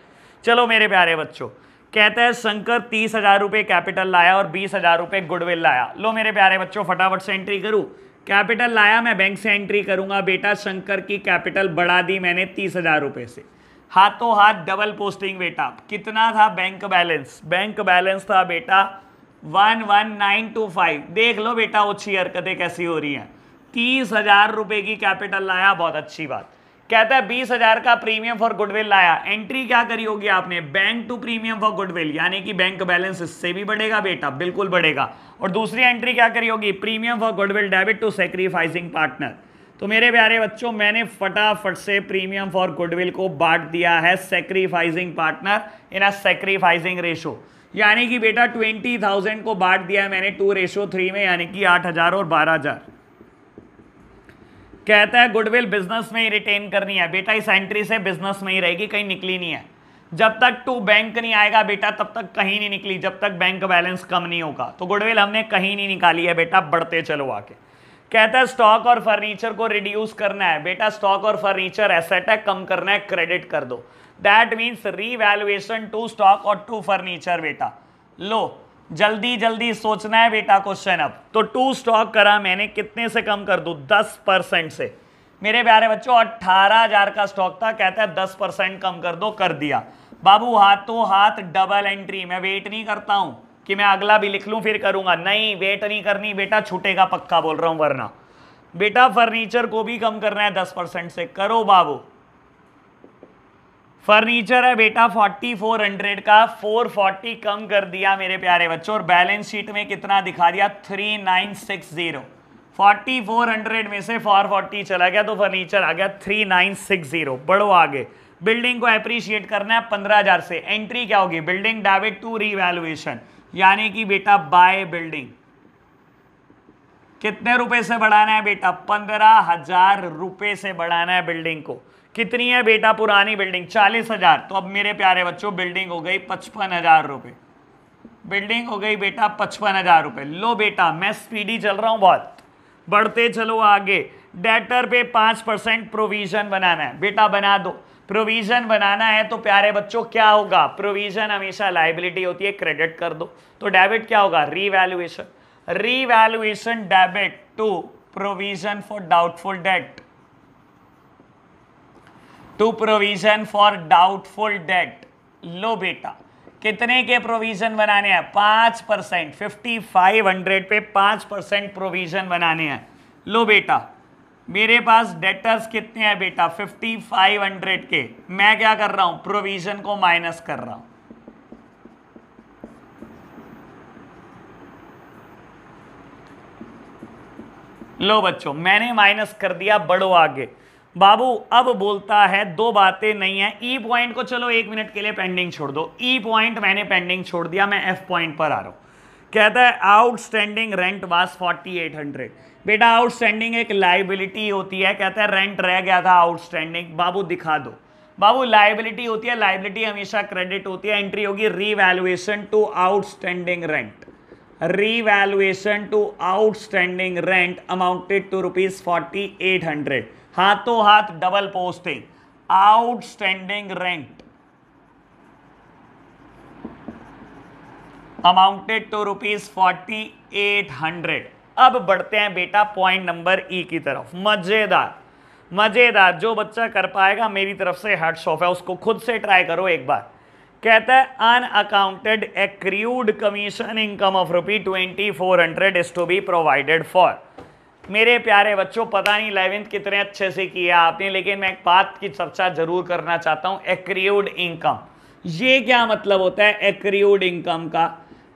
चलो मेरे प्यारे बच्चों कहता है शंकर तीस हजार रुपये कैपिटल लाया और बीस हजार रुपये गुडविल लाया लो मेरे प्यारे बच्चों फटाफट से एंट्री करूँ कैपिटल लाया मैं बैंक से एंट्री करूँगा बेटा शंकर की कैपिटल बढ़ा दी मैंने तीस हजार रुपये से हाथों हाथ डबल पोस्टिंग बेटा कितना था बैंक बैलेंस बैंक बैलेंस था बेटा one one nine two five देख लो बेटा ओछी हरकतें कैसी हो रही हैं तीस हजार रुपये की कैपिटल लाया बहुत अच्छी बात कहता है बीस हजार का प्रीमियम फॉर गुडविल लाया एंट्री क्या करी होगी आपने bank to premium for goodwill यानी कि बैंक बैलेंस इससे भी बढ़ेगा बेटा बिल्कुल बढ़ेगा और दूसरी एंट्री क्या करी होगी premium for goodwill debit to sacrificing partner तो मेरे प्यारे बच्चों मैंने फटाफट से प्रीमियम फॉर गुडविल को बांट दिया है sacrificing partner in a sacrificing ratio यानी कि बेटा ट्वेंटी थाउजेंड को बांट दिया है मैंने टू रेशो थ्री में यानी कि आठ हजार और बारह हजार कहता है गुडविल बिजनेस में ही रिटेन करनी है बेटा इस एंट्री से बिजनेस में ही रहेगी कहीं निकली नहीं है जब तक टू बैंक नहीं आएगा बेटा तब तक कहीं नहीं निकली जब तक बैंक बैलेंस कम नहीं होगा तो गुडविल हमने कहीं नहीं निकाली है बेटा बढ़ते चलो आके कहता है स्टॉक और फर्नीचर को रिड्यूस करना है बेटा स्टॉक और फर्नीचर एसेट है कम करना है क्रेडिट कर दो that means revaluation to stock और टू फर्नीचर बेटा लो जल्दी जल्दी सोचना है बेटा क्वेश्चन अब तो टू स्टॉक करा मैंने कितने से कम कर दू दस परसेंट से मेरे प्यारे बच्चों अट्ठारह हजार का स्टॉक था कहता है दस परसेंट कम कर दो कर दिया बाबू हाथों हाथ डबल एंट्री मैं वेट नहीं करता हूँ कि मैं अगला भी लिख लूँ फिर करूँगा नहीं वेट नहीं करनी बेटा छूटेगा पक्का बोल रहा हूँ वरना बेटा फर्नीचर को भी कम करना है दस परसेंट से करो बाबू फर्नीचर है बेटा 4400 का 440 कम कर दिया मेरे प्यारे बच्चों और बैलेंस शीट में कितना दिखा दिया 3960 4400 में से 440 चला गया तो फर्नीचर आ गया 3960 बढ़ो आगे बिल्डिंग को अप्रिशिएट करना है 15000 से एंट्री क्या होगी बिल्डिंग डेबिट टू रिवैल्युएशन यानी कि बेटा बाय बिल्डिंग कितने रुपए से बढ़ाना है बेटा पंद्रह हजार रुपए से बढ़ाना है बिल्डिंग को कितनी है बेटा पुरानी बिल्डिंग चालीस हजार तो अब मेरे प्यारे बच्चों बिल्डिंग हो गई पचपन हजार रुपये बिल्डिंग हो गई बेटा पचपन हजार रुपये लो बेटा मैं स्पीडी चल रहा हूँ बहुत बढ़ते चलो आगे डेटर पे पाँच परसेंट प्रोविजन बनाना है बेटा बना दो प्रोविजन बनाना है तो प्यारे बच्चों क्या होगा प्रोविजन हमेशा लाइबिलिटी होती है क्रेडिट कर दो तो डेबिट क्या होगा revaluation revaluation debit to provision for doubtful debt to provision for doubtful debt लो बेटा कितने के प्रोविजन बनाने हैं पांच परसेंट फिफ्टी फाइव हंड्रेड पे पांच परसेंट प्रोविजन बनाने हैं लो बेटा मेरे पास डेटर्स कितने हैं बेटा फिफ्टी फाइव हंड्रेड के मैं क्या कर रहा हूं प्रोविजन को माइनस कर रहा हूं लो बच्चों मैंने माइनस कर दिया बढ़ो आगे बाबू अब बोलता है दो बातें नहीं है ई e पॉइंट को चलो एक मिनट के लिए पेंडिंग छोड़ दो ई e पॉइंट मैंने पेंडिंग छोड़ दिया मैं एफ पॉइंट पर आ रहा हूं कहता है आउटस्टैंडिंग रेंट वास 4800 बेटा आउटस्टैंडिंग एक लाइबिलिटी होती है कहता है रेंट रह गया था आउटस्टैंडिंग बाबू दिखा दो बाबू लाइबिलिटी होती है लाइबिलिटी हमेशा क्रेडिट होती है एंट्री होगी revaluation to outstanding rent revaluation to outstanding rent amounted to rupees forty eight hundred हाथों हाथ double posting outstanding rent amounted to rupees forty eight hundred अब बढ़ते हैं बेटा पॉइंट नंबर ई की तरफ मज़ेदार मज़ेदार जो बच्चा कर पाएगा मेरी तरफ से हार्ट शॉफ है उसको खुद से ट्राई करो एक बार कहता है unaccounted accrued commission income of rupee twenty four hundred is to be provided for मेरे प्यारे बच्चों पता नहीं इलेवेंथ कितने अच्छे से किया आपने लेकिन मैं एक बात की चर्चा जरूर करना चाहता हूँ एक्रियोड इनकम ये क्या मतलब होता है एक्रियोड इनकम का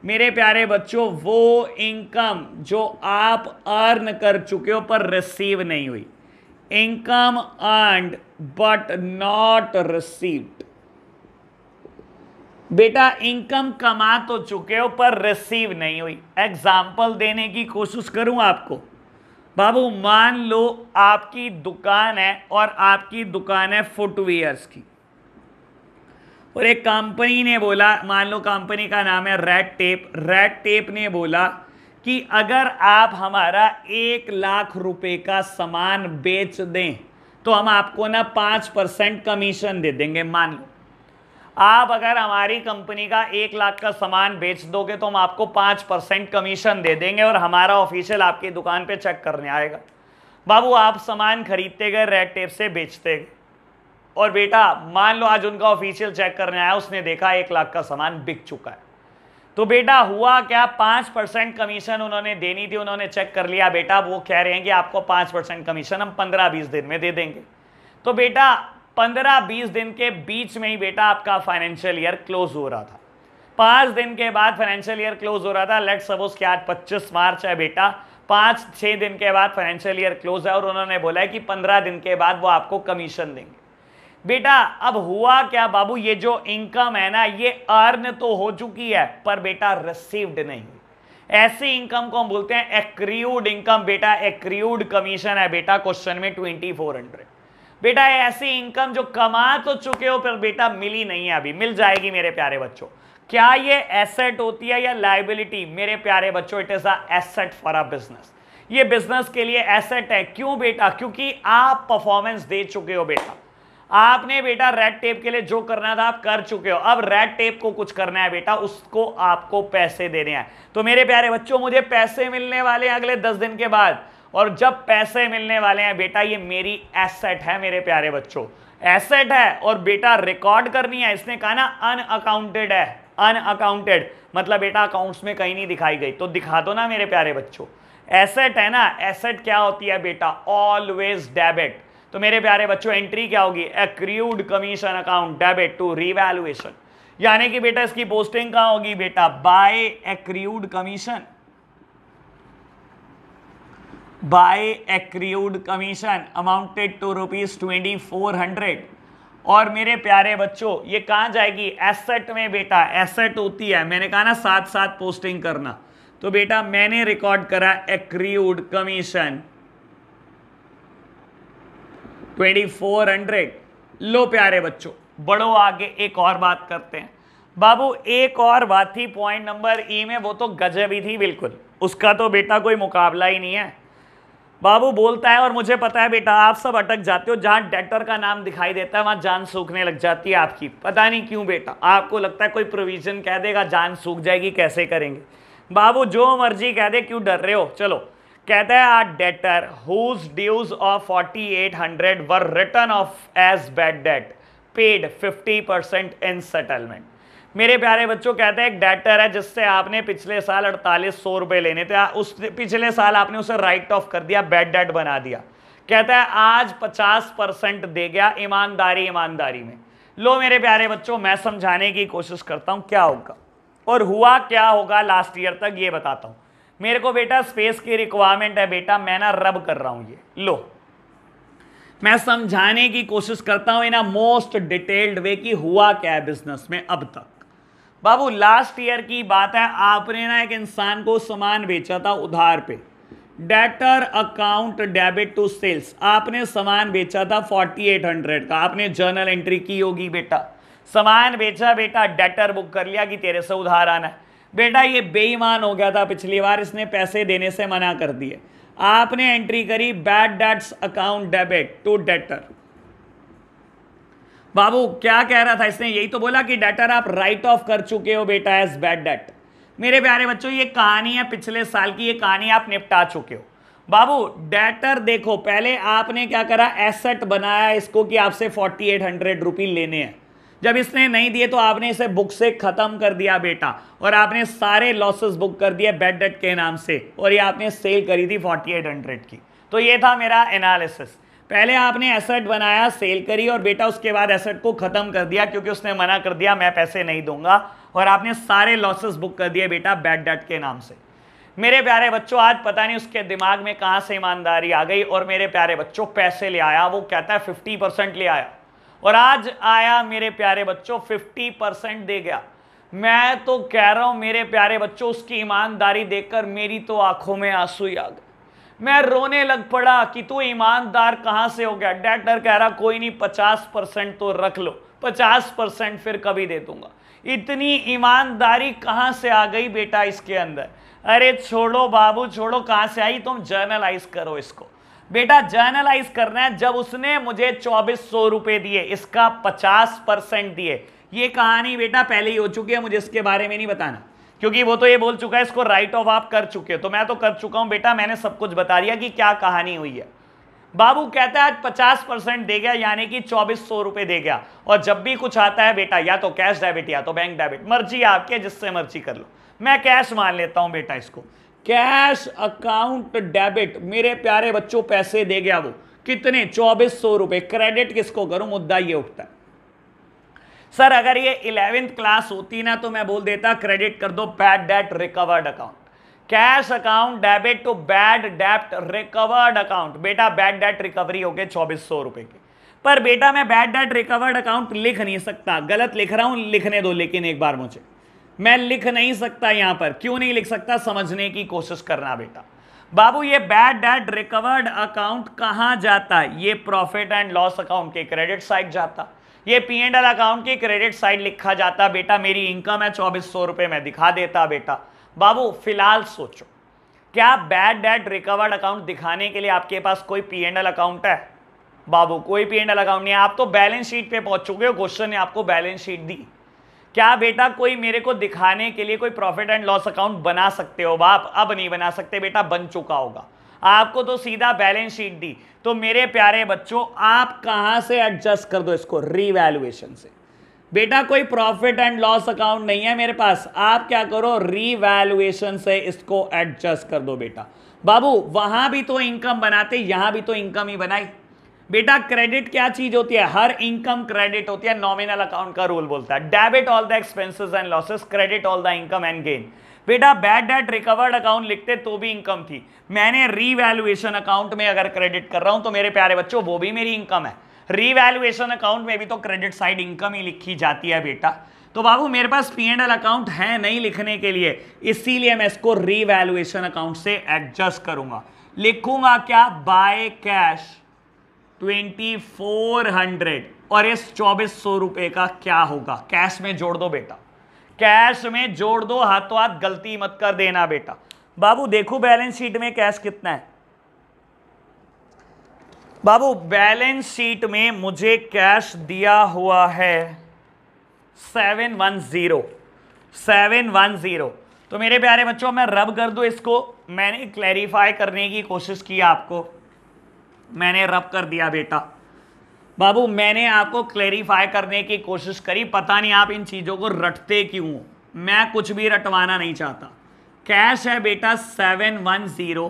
मेरे प्यारे बच्चों वो इनकम जो आप अर्न कर चुके हो पर रिसीव नहीं हुई income earned but not received बेटा इनकम कमा तो चुके हो पर रिसीव नहीं हुई एग्जाम्पल देने की कोशिश करूं आपको बाबू मान लो आपकी दुकान है और आपकी दुकान है फुटवेयर्स की और एक कंपनी ने बोला मान लो कंपनी का नाम है रेड टेप रेड टेप ने बोला कि अगर आप हमारा एक लाख रुपए का सामान बेच दें तो हम आपको ना पाँच परसेंट कमीशन दे देंगे मान लो आप अगर हमारी कंपनी का एक लाख का सामान बेच दोगे तो हम आपको पाँच परसेंट कमीशन दे देंगे और हमारा ऑफिशियल आपकी दुकान पे चेक करने आएगा बाबू आप सामान खरीदते गए रेड टेप से बेचते गए और बेटा मान लो आज उनका ऑफिशियल चेक करने आया उसने देखा एक लाख का सामान बिक चुका है तो बेटा हुआ क्या पाँच परसेंट कमीशन उन्होंने देनी थी उन्होंने चेक कर लिया बेटा वो कह रहे हैं कि आपको पाँच परसेंट कमीशन हम पंद्रह बीस दिन में दे देंगे तो बेटा पंद्रह बीस दिन के बीच में ही बेटा आपका फाइनेंशियल ईयर क्लोज हो रहा था पांच दिन के बाद फाइनेंशियल ईयर क्लोज हो रहा था लेट सपोज कि आज पच्चीस मार्च है बेटा पांच छह दिन के बाद फाइनेंशियल ईयर क्लोज है और उन्होंने बोला है कि पंद्रह दिन के बाद वो आपको कमीशन देंगे बेटा अब हुआ क्या बाबू ये जो इनकम है ना ये अर्न तो हो चुकी है पर बेटा रिसीव्ड नहीं ऐसी इनकम को हम बोलते हैं एक्रियूड इनकम बेटा एक्रियूड कमीशन है बेटा क्वेश्चन में ट्वेंटी फोर हंड्रेड बेटा ऐसी इनकम जो कमा तो चुके हो पर बेटा मिली नहीं है अभी मिल जाएगी मेरे प्यारे बच्चों क्या ये एसेट होती है या लाइबिलिटी मेरे प्यारे बच्चों it is asset for a business ये बिजनेस के लिए एसेट है क्यों बेटा क्योंकि आप परफॉर्मेंस दे चुके हो बेटा आपने बेटा रेड टेप के लिए जो करना था आप कर चुके हो अब रेड टेप को कुछ करना है बेटा उसको आपको पैसे देने हैं तो मेरे प्यारे बच्चों मुझे पैसे मिलने वाले अगले दस दिन के बाद और जब पैसे मिलने वाले हैं बेटा ये मेरी एसेट है मेरे प्यारे बच्चों एसेट है और बेटा रिकॉर्ड करनी है इसने कहा ना अनअकाउंटेड है अनअकाउंटेड मतलब बेटा अकाउंट्स में कहीं नहीं दिखाई गई तो दिखा दो ना मेरे प्यारे बच्चों एसेट है ना एसेट क्या होती है बेटा ऑलवेज डेबिट तो मेरे प्यारे बच्चों एंट्री क्या होगी accrued commission account debit to revaluation यानी कि बेटा इसकी पोस्टिंग कहाँ होगी बेटा by accrued commission by accrued commission amounted to rupees 2400 और मेरे प्यारे बच्चों ये कहाँ जाएगी एसेट में बेटा एसेट होती है मैंने कहा ना साथ साथ पोस्टिंग करना तो बेटा मैंने रिकॉर्ड करा एक्रूड कमीशन 2400 लो प्यारे बच्चों बड़ो आगे एक और बात करते हैं बाबू एक और बात थी पॉइंट नंबर ई में वो तो गजब ही थी बिल्कुल उसका तो बेटा कोई मुकाबला ही नहीं है बाबू बोलता है और मुझे पता है बेटा आप सब अटक जाते हो जहाँ डेटर का नाम दिखाई देता है वहाँ जान सूखने लग जाती है आपकी पता नहीं क्यों बेटा आपको लगता है कोई प्रोविज़न कह देगा जान सूख जाएगी कैसे करेंगे बाबू जो मर्जी कह दे क्यों डर रहे हो चलो कहता है are debtor whose dues of hundred were return of as bad debt paid fifty percent in settlement मेरे प्यारे बच्चों कहते हैं एक डेटर है जिससे आपने पिछले साल अड़तालीस सौ रुपये लेने थे उस पिछले साल आपने उसे राइट ऑफ कर दिया बैड डेट बना दिया कहता है आज पचास परसेंट दे गया ईमानदारी ईमानदारी में लो मेरे प्यारे बच्चों मैं समझाने की कोशिश करता हूँ क्या होगा और हुआ क्या होगा लास्ट ईयर तक ये बताता हूँ मेरे को बेटा स्पेस की रिक्वायरमेंट है बेटा मैं ना रब कर रहा हूँ ये लो मैं समझाने की कोशिश करता हूँ इन मोस्ट डिटेल्ड वे कि हुआ क्या है बिजनेस में अब तक बाबू लास्ट ईयर की बात है आपने ना एक इंसान को सामान बेचा था उधार पे debtor account debit to sales आपने सामान बेचा था 4800 का आपने जर्नल एंट्री की होगी बेटा सामान बेचा बेटा डेटर बुक कर लिया कि तेरे से उधार आना है बेटा ये बेईमान हो गया था पिछली बार इसने पैसे देने से मना कर दिए आपने एंट्री करी bad debts account debit to debtor बाबू क्या कह रहा था इसने यही तो बोला कि डेटर आप राइट ऑफ कर चुके हो बेटा एज बैड डेट मेरे प्यारे बच्चों ये कहानी है पिछले साल की ये कहानी आप निपटा चुके हो बाबू डेटर देखो पहले आपने क्या करा एसेट बनाया इसको कि आपसे फोर्टी एट हंड्रेड रुपी लेने हैं जब इसने नहीं दिए तो आपने इसे बुक से ख़त्म कर दिया बेटा और आपने सारे लॉसेस बुक कर दिए बेड डेट के नाम से और ये आपने सेल करी थी फोर्टी एट हंड्रेड की तो ये था मेरा एनालिसिस पहले आपने एसेट बनाया सेल करी और बेटा उसके बाद एसेट को ख़त्म कर दिया क्योंकि उसने मना कर दिया मैं पैसे नहीं दूंगा और आपने सारे लॉसेस बुक कर दिए बेटा बैड डेट के नाम से मेरे प्यारे बच्चों आज पता नहीं उसके दिमाग में कहाँ से ईमानदारी आ गई और मेरे प्यारे बच्चों पैसे ले आया वो कहता है फिफ्टी परसेंट ले आया और आज आया मेरे प्यारे बच्चों फिफ्टी परसेंट दे गया मैं तो कह रहा हूँ मेरे प्यारे बच्चों उसकी ईमानदारी देखकर मेरी तो आंखों में आंसू आ गए मैं रोने लग पड़ा कि तू ईमानदार कहाँ से हो गया डैक्टर कह रहा कोई नहीं पचास परसेंट तो रख लो पचास परसेंट फिर कभी दे दूंगा इतनी ईमानदारी कहाँ से आ गई बेटा इसके अंदर अरे छोड़ो बाबू छोड़ो कहाँ से आई तुम जर्नलाइज करो इसको बेटा जर्नलाइज करना है जब उसने मुझे चौबीस सौ रुपये दिए इसका पचास परसेंट दिए ये कहानी बेटा पहले ही हो चुकी है मुझे इसके बारे में नहीं बताना क्योंकि वो तो ये बोल चुका है इसको राइट ऑफ आप कर चुके तो मैं तो कर चुका हूं बेटा मैंने सब कुछ बता दिया कि क्या कहानी हुई है बाबू कहता है आज पचास परसेंट दे गया यानी कि चौबीस सौ रुपए दे गया और जब भी कुछ आता है बेटा या तो कैश डेबिट या तो बैंक डेबिट मर्जी आपके जिससे मर्जी कर लो मैं कैश मान लेता हूं बेटा इसको कैश अकाउंट डेबिट मेरे प्यारे बच्चों पैसे दे गया वो कितने चौबीस सौ रुपए क्रेडिट किसको करूं मुद्दा ये उठता है सर अगर ये इलेवेंथ क्लास होती ना तो मैं बोल देता क्रेडिट कर दो bad debt recovered account cash account debit to bad डेप्ट रिकवर्ड अकाउंट बेटा बैड डेट रिकवरी हो गए चौबीस सौ रुपए की पर बेटा मैं बैड डेट रिकवर्ड अकाउंट लिख नहीं सकता गलत लिख रहा हूं लिखने दो लेकिन एक बार मुझे मैं लिख नहीं सकता यहां पर क्यों नहीं लिख सकता समझने की कोशिश करना बेटा बाबू ये बैड डेट रिकवर्ड अकाउंट कहाँ जाता है ये प्रॉफिट एंड लॉस अकाउंट के क्रेडिट साइड जाता है ये पी एंड एल अकाउंट की क्रेडिट साइड लिखा जाता बेटा मेरी इनकम है चौबीस सौ रुपये मैं दिखा देता बेटा बाबू फिलहाल सोचो क्या बैड डेट रिकवर्ड अकाउंट दिखाने के लिए आपके पास कोई पी एंड एल अकाउंट है बाबू कोई पी एंड एल अकाउंट नहीं है आप तो बैलेंस शीट पे पहुंच चुके हो क्वेश्चन ने आपको बैलेंस शीट दी क्या बेटा कोई मेरे को दिखाने के लिए कोई प्रॉफिट एंड लॉस अकाउंट बना सकते हो बाप अब नहीं बना सकते बेटा बन चुका होगा आपको तो सीधा बैलेंस शीट दी तो मेरे प्यारे बच्चों आप कहां से एडजस्ट कर दो इसको रीवैल्यूएशन से बेटा कोई प्रॉफिट एंड लॉस अकाउंट नहीं है मेरे पास आप क्या करो रीवैल्यूएशन से इसको एडजस्ट कर दो बेटा बाबू वहां भी तो इनकम बनाते यहां भी तो इनकम ही बनाई बेटा क्रेडिट क्या चीज होती है हर इनकम क्रेडिट होती है नॉमिनल अकाउंट का रूल बोलता है debit all the expenses and losses credit all the income and gain बेटा बैड डेट रिकवर्ड अकाउंट लिखते तो भी इनकम थी मैंने रीवैल्यूएशन अकाउंट में अगर क्रेडिट कर रहा हूं तो मेरे प्यारे बच्चों वो भी मेरी इनकम है रीवैल्यूएशन अकाउंट में भी तो क्रेडिट साइड इनकम ही लिखी जाती है बेटा तो बाबू मेरे पास पी एंड एल अकाउंट है नहीं लिखने के लिए इसीलिए मैं इसको रीवैल्यूएशन अकाउंट से एडजस्ट करूंगा लिखूंगा क्या बाय कैश 2400 और इस चौबीस सौ रुपए का क्या होगा कैश में जोड़ दो बेटा कैश में जोड़ दो हाथों हाथ गलती मत कर देना बेटा बाबू देखो बैलेंस शीट में कैश कितना है बाबू बैलेंस शीट में मुझे कैश दिया हुआ है seven one zero seven one zero तो मेरे प्यारे बच्चों मैं रब कर दूँ इसको मैंने क्लैरिफाई करने की कोशिश की आपको मैंने रब कर दिया बेटा बाबू मैंने आपको क्लेरिफाई करने की कोशिश करी पता नहीं आप इन चीज़ों को रटते क्यों मैं कुछ भी रटवाना नहीं चाहता कैश है बेटा सेवन वन ज़ीरो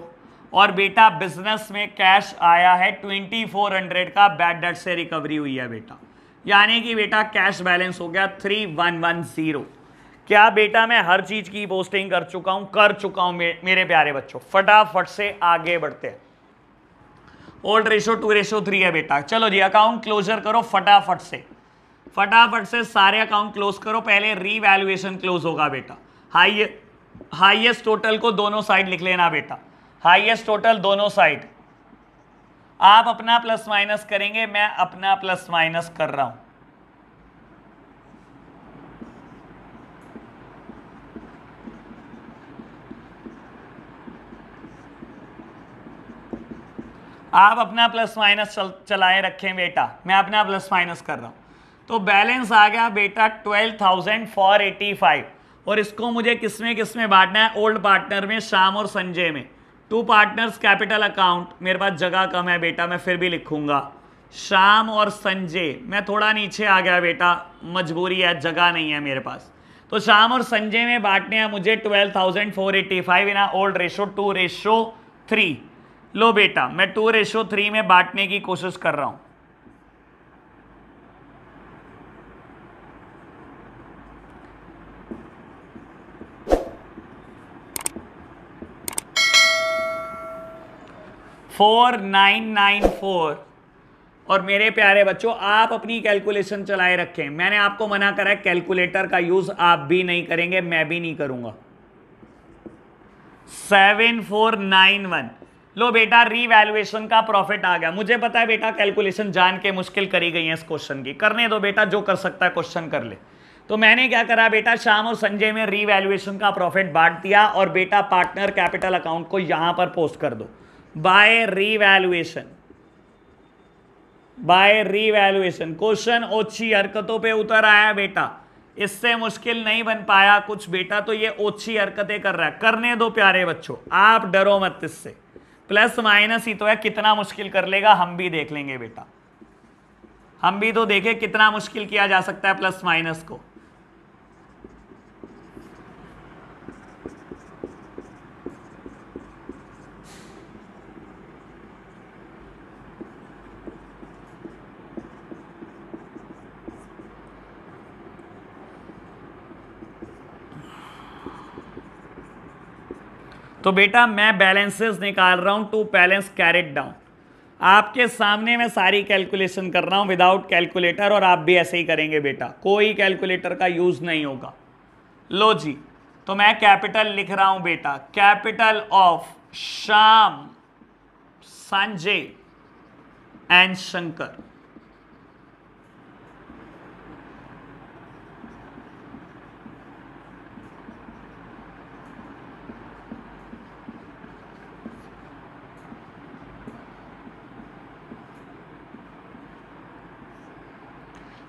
और बेटा बिजनेस में कैश आया है ट्वेंटी फोर हंड्रेड का बैड डेट से रिकवरी हुई है बेटा यानी कि बेटा कैश बैलेंस हो गया थ्री वन वन ज़ीरो क्या बेटा मैं हर चीज़ की पोस्टिंग कर चुका हूँ कर चुका हूँ मेरे प्यारे बच्चों फटाफट से आगे बढ़ते हैं old ratio two ratio three है बेटा चलो जी अकाउंट क्लोजर करो फटाफट से फटाफट से सारे अकाउंट क्लोज करो पहले रीवैल्यूएशन क्लोज होगा बेटा हाई हाइएस्ट टोटल को दोनों साइड लिख लेना बेटा हाइएस्ट टोटल दोनों साइड आप अपना प्लस माइनस करेंगे मैं अपना प्लस माइनस कर रहा हूं आप अपना प्लस माइनस चल, चलाए रखें बेटा मैं अपना प्लस माइनस कर रहा हूँ तो बैलेंस आ गया बेटा twelve thousand four eighty five और इसको मुझे किस में किस में बांटना है ओल्ड पार्टनर में शाम और संजय में टू पार्टनर्स कैपिटल अकाउंट मेरे पास जगह कम है बेटा मैं फिर भी लिखूंगा शाम और संजय मैं थोड़ा नीचे आ गया बेटा मजबूरी है जगह नहीं है मेरे पास तो शाम और संजय में बांटने हैं मुझे twelve thousand four eighty five in old ratio two ratio three लो बेटा मैं टू रेशो थ्री में बांटने की कोशिश कर रहा हूं फोर नाइन नाइन फोर और मेरे प्यारे बच्चों आप अपनी कैलकुलेशन चलाए रखें मैंने आपको मना करा है कैलकुलेटर का यूज आप भी नहीं करेंगे मैं भी नहीं करूंगा सेवन फोर नाइन वन लो बेटा रीवैल्यूएशन का प्रॉफिट आ गया मुझे पता है बेटा कैलकुलेशन जान के मुश्किल करी गई है इस क्वेश्चन की करने दो बेटा जो कर सकता है क्वेश्चन कर ले तो मैंने क्या करा बेटा शाम और संजय में रीवैल्यूएशन का प्रॉफिट बांट दिया और बेटा पार्टनर कैपिटल अकाउंट को यहां पर पोस्ट कर दो by revaluation by revaluation question ओछी हरकतों पे उतर आया बेटा इससे मुश्किल नहीं बन पाया कुछ बेटा तो ये ओछी हरकतें कर रहा है करने दो प्यारे बच्चों आप डरो मत इससे प्लस माइनस ही तो है कितना मुश्किल कर लेगा हम भी देख लेंगे बेटा हम भी तो देखें कितना मुश्किल किया जा सकता है प्लस माइनस को तो बेटा मैं बैलेंसेस निकाल रहा हूँ टू बैलेंस कैरेट डाउन आपके सामने मैं सारी कैलकुलेशन कर रहा हूँ विदाउट कैलकुलेटर और आप भी ऐसे ही करेंगे बेटा कोई कैलकुलेटर का यूज़ नहीं होगा लो जी तो मैं कैपिटल लिख रहा हूँ बेटा capital of Shyam Sanjay and Shankar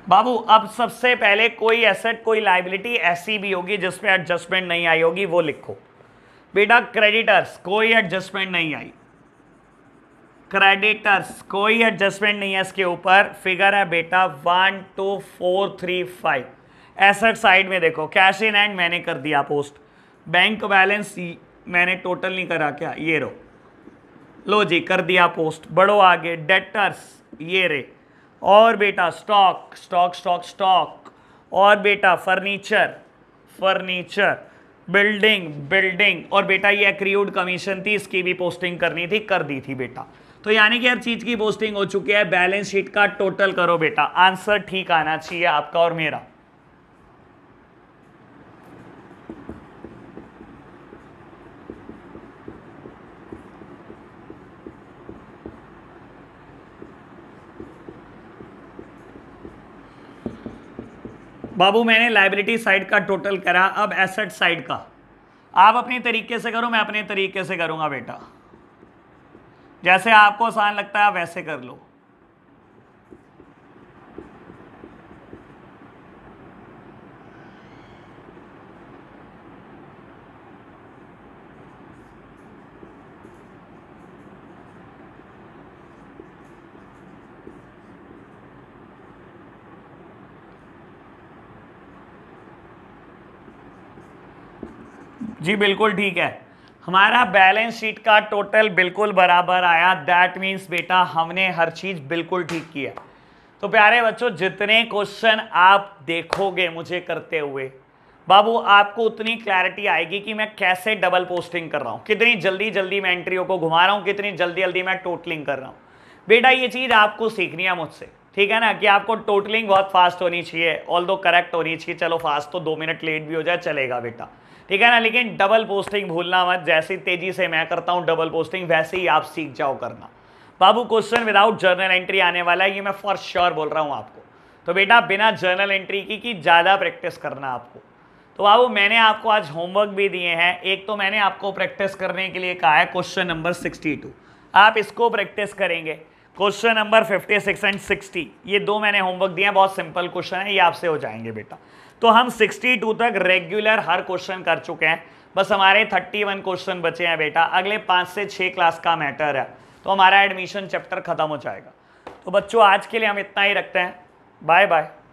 बाबू अब सबसे पहले कोई एसेट कोई लाइबिलिटी ऐसी भी होगी जिसमें एडजस्टमेंट नहीं आई होगी वो लिखो बेटा क्रेडिटर्स कोई एडजस्टमेंट नहीं आई क्रेडिटर्स कोई एडजस्टमेंट नहीं है इसके ऊपर फिगर है बेटा one two four three five asset side में देखो कैश इन एंड मैंने कर दिया पोस्ट बैंक बैलेंस मैंने टोटल नहीं करा क्या ये रो लो जी कर दिया पोस्ट बढ़ो आगे डेटर्स ये रे और बेटा स्टॉक स्टॉक स्टॉक स्टॉक और बेटा फर्नीचर फर्नीचर बिल्डिंग बिल्डिंग और बेटा ये एक्रीड कमीशन थी इसकी भी पोस्टिंग करनी थी कर दी थी बेटा तो यानी कि हर चीज की पोस्टिंग हो चुकी है बैलेंस शीट का टोटल करो बेटा आंसर ठीक आना चाहिए आपका और मेरा बाबू मैंने लाइबिलिटी साइड का टोटल करा अब एसेट साइड का आप अपने तरीके से करो मैं अपने तरीके से करूँगा बेटा जैसे आपको आसान लगता है वैसे कर लो जी बिल्कुल ठीक है हमारा बैलेंस शीट का टोटल बिल्कुल बराबर आया दैट मीन्स बेटा हमने हर चीज़ बिल्कुल ठीक किया तो प्यारे बच्चों जितने क्वेश्चन आप देखोगे मुझे करते हुए बाबू आपको उतनी क्लैरिटी आएगी कि मैं कैसे डबल पोस्टिंग कर रहा हूँ कितनी जल्दी जल्दी मैं एंट्रियों को घुमा रहा हूँ कितनी जल्दी जल्दी मैं टोटलिंग कर रहा हूँ बेटा ये चीज़ आपको सीखनी है मुझसे ठीक है ना कि आपको टोटलिंग बहुत फास्ट होनी चाहिए ऑल दो करेक्ट होनी चाहिए चलो फास्ट तो दो मिनट लेट भी हो जाए चलेगा बेटा ठीक है ना लेकिन डबल पोस्टिंग भूलना मत जैसे तेजी से मैं करता हूँ डबल पोस्टिंग वैसे ही आप सीख जाओ करना बाबू क्वेश्चन विदाउट जर्नल एंट्री आने वाला है ये मैं फॉर श्योर बोल रहा हूँ आपको तो बेटा बिना जर्नल एंट्री की कि ज़्यादा प्रैक्टिस करना आपको तो बाबू मैंने आपको आज होमवर्क भी दिए हैं एक तो मैंने आपको प्रैक्टिस करने के लिए कहा है क्वेश्चन नंबर 62 आप इसको प्रैक्टिस करेंगे क्वेश्चन नंबर 56 एंड 60 ये दो मैंने होमवर्क दिए हैं बहुत सिंपल क्वेश्चन है ये आपसे हो जाएंगे बेटा तो हम 62 तक रेगुलर हर क्वेश्चन कर चुके हैं बस हमारे 31 क्वेश्चन बचे हैं बेटा अगले पाँच से छः क्लास का मैटर है तो हमारा एडमिशन चैप्टर खत्म हो जाएगा तो बच्चों आज के लिए हम इतना ही रखते हैं बाय बाय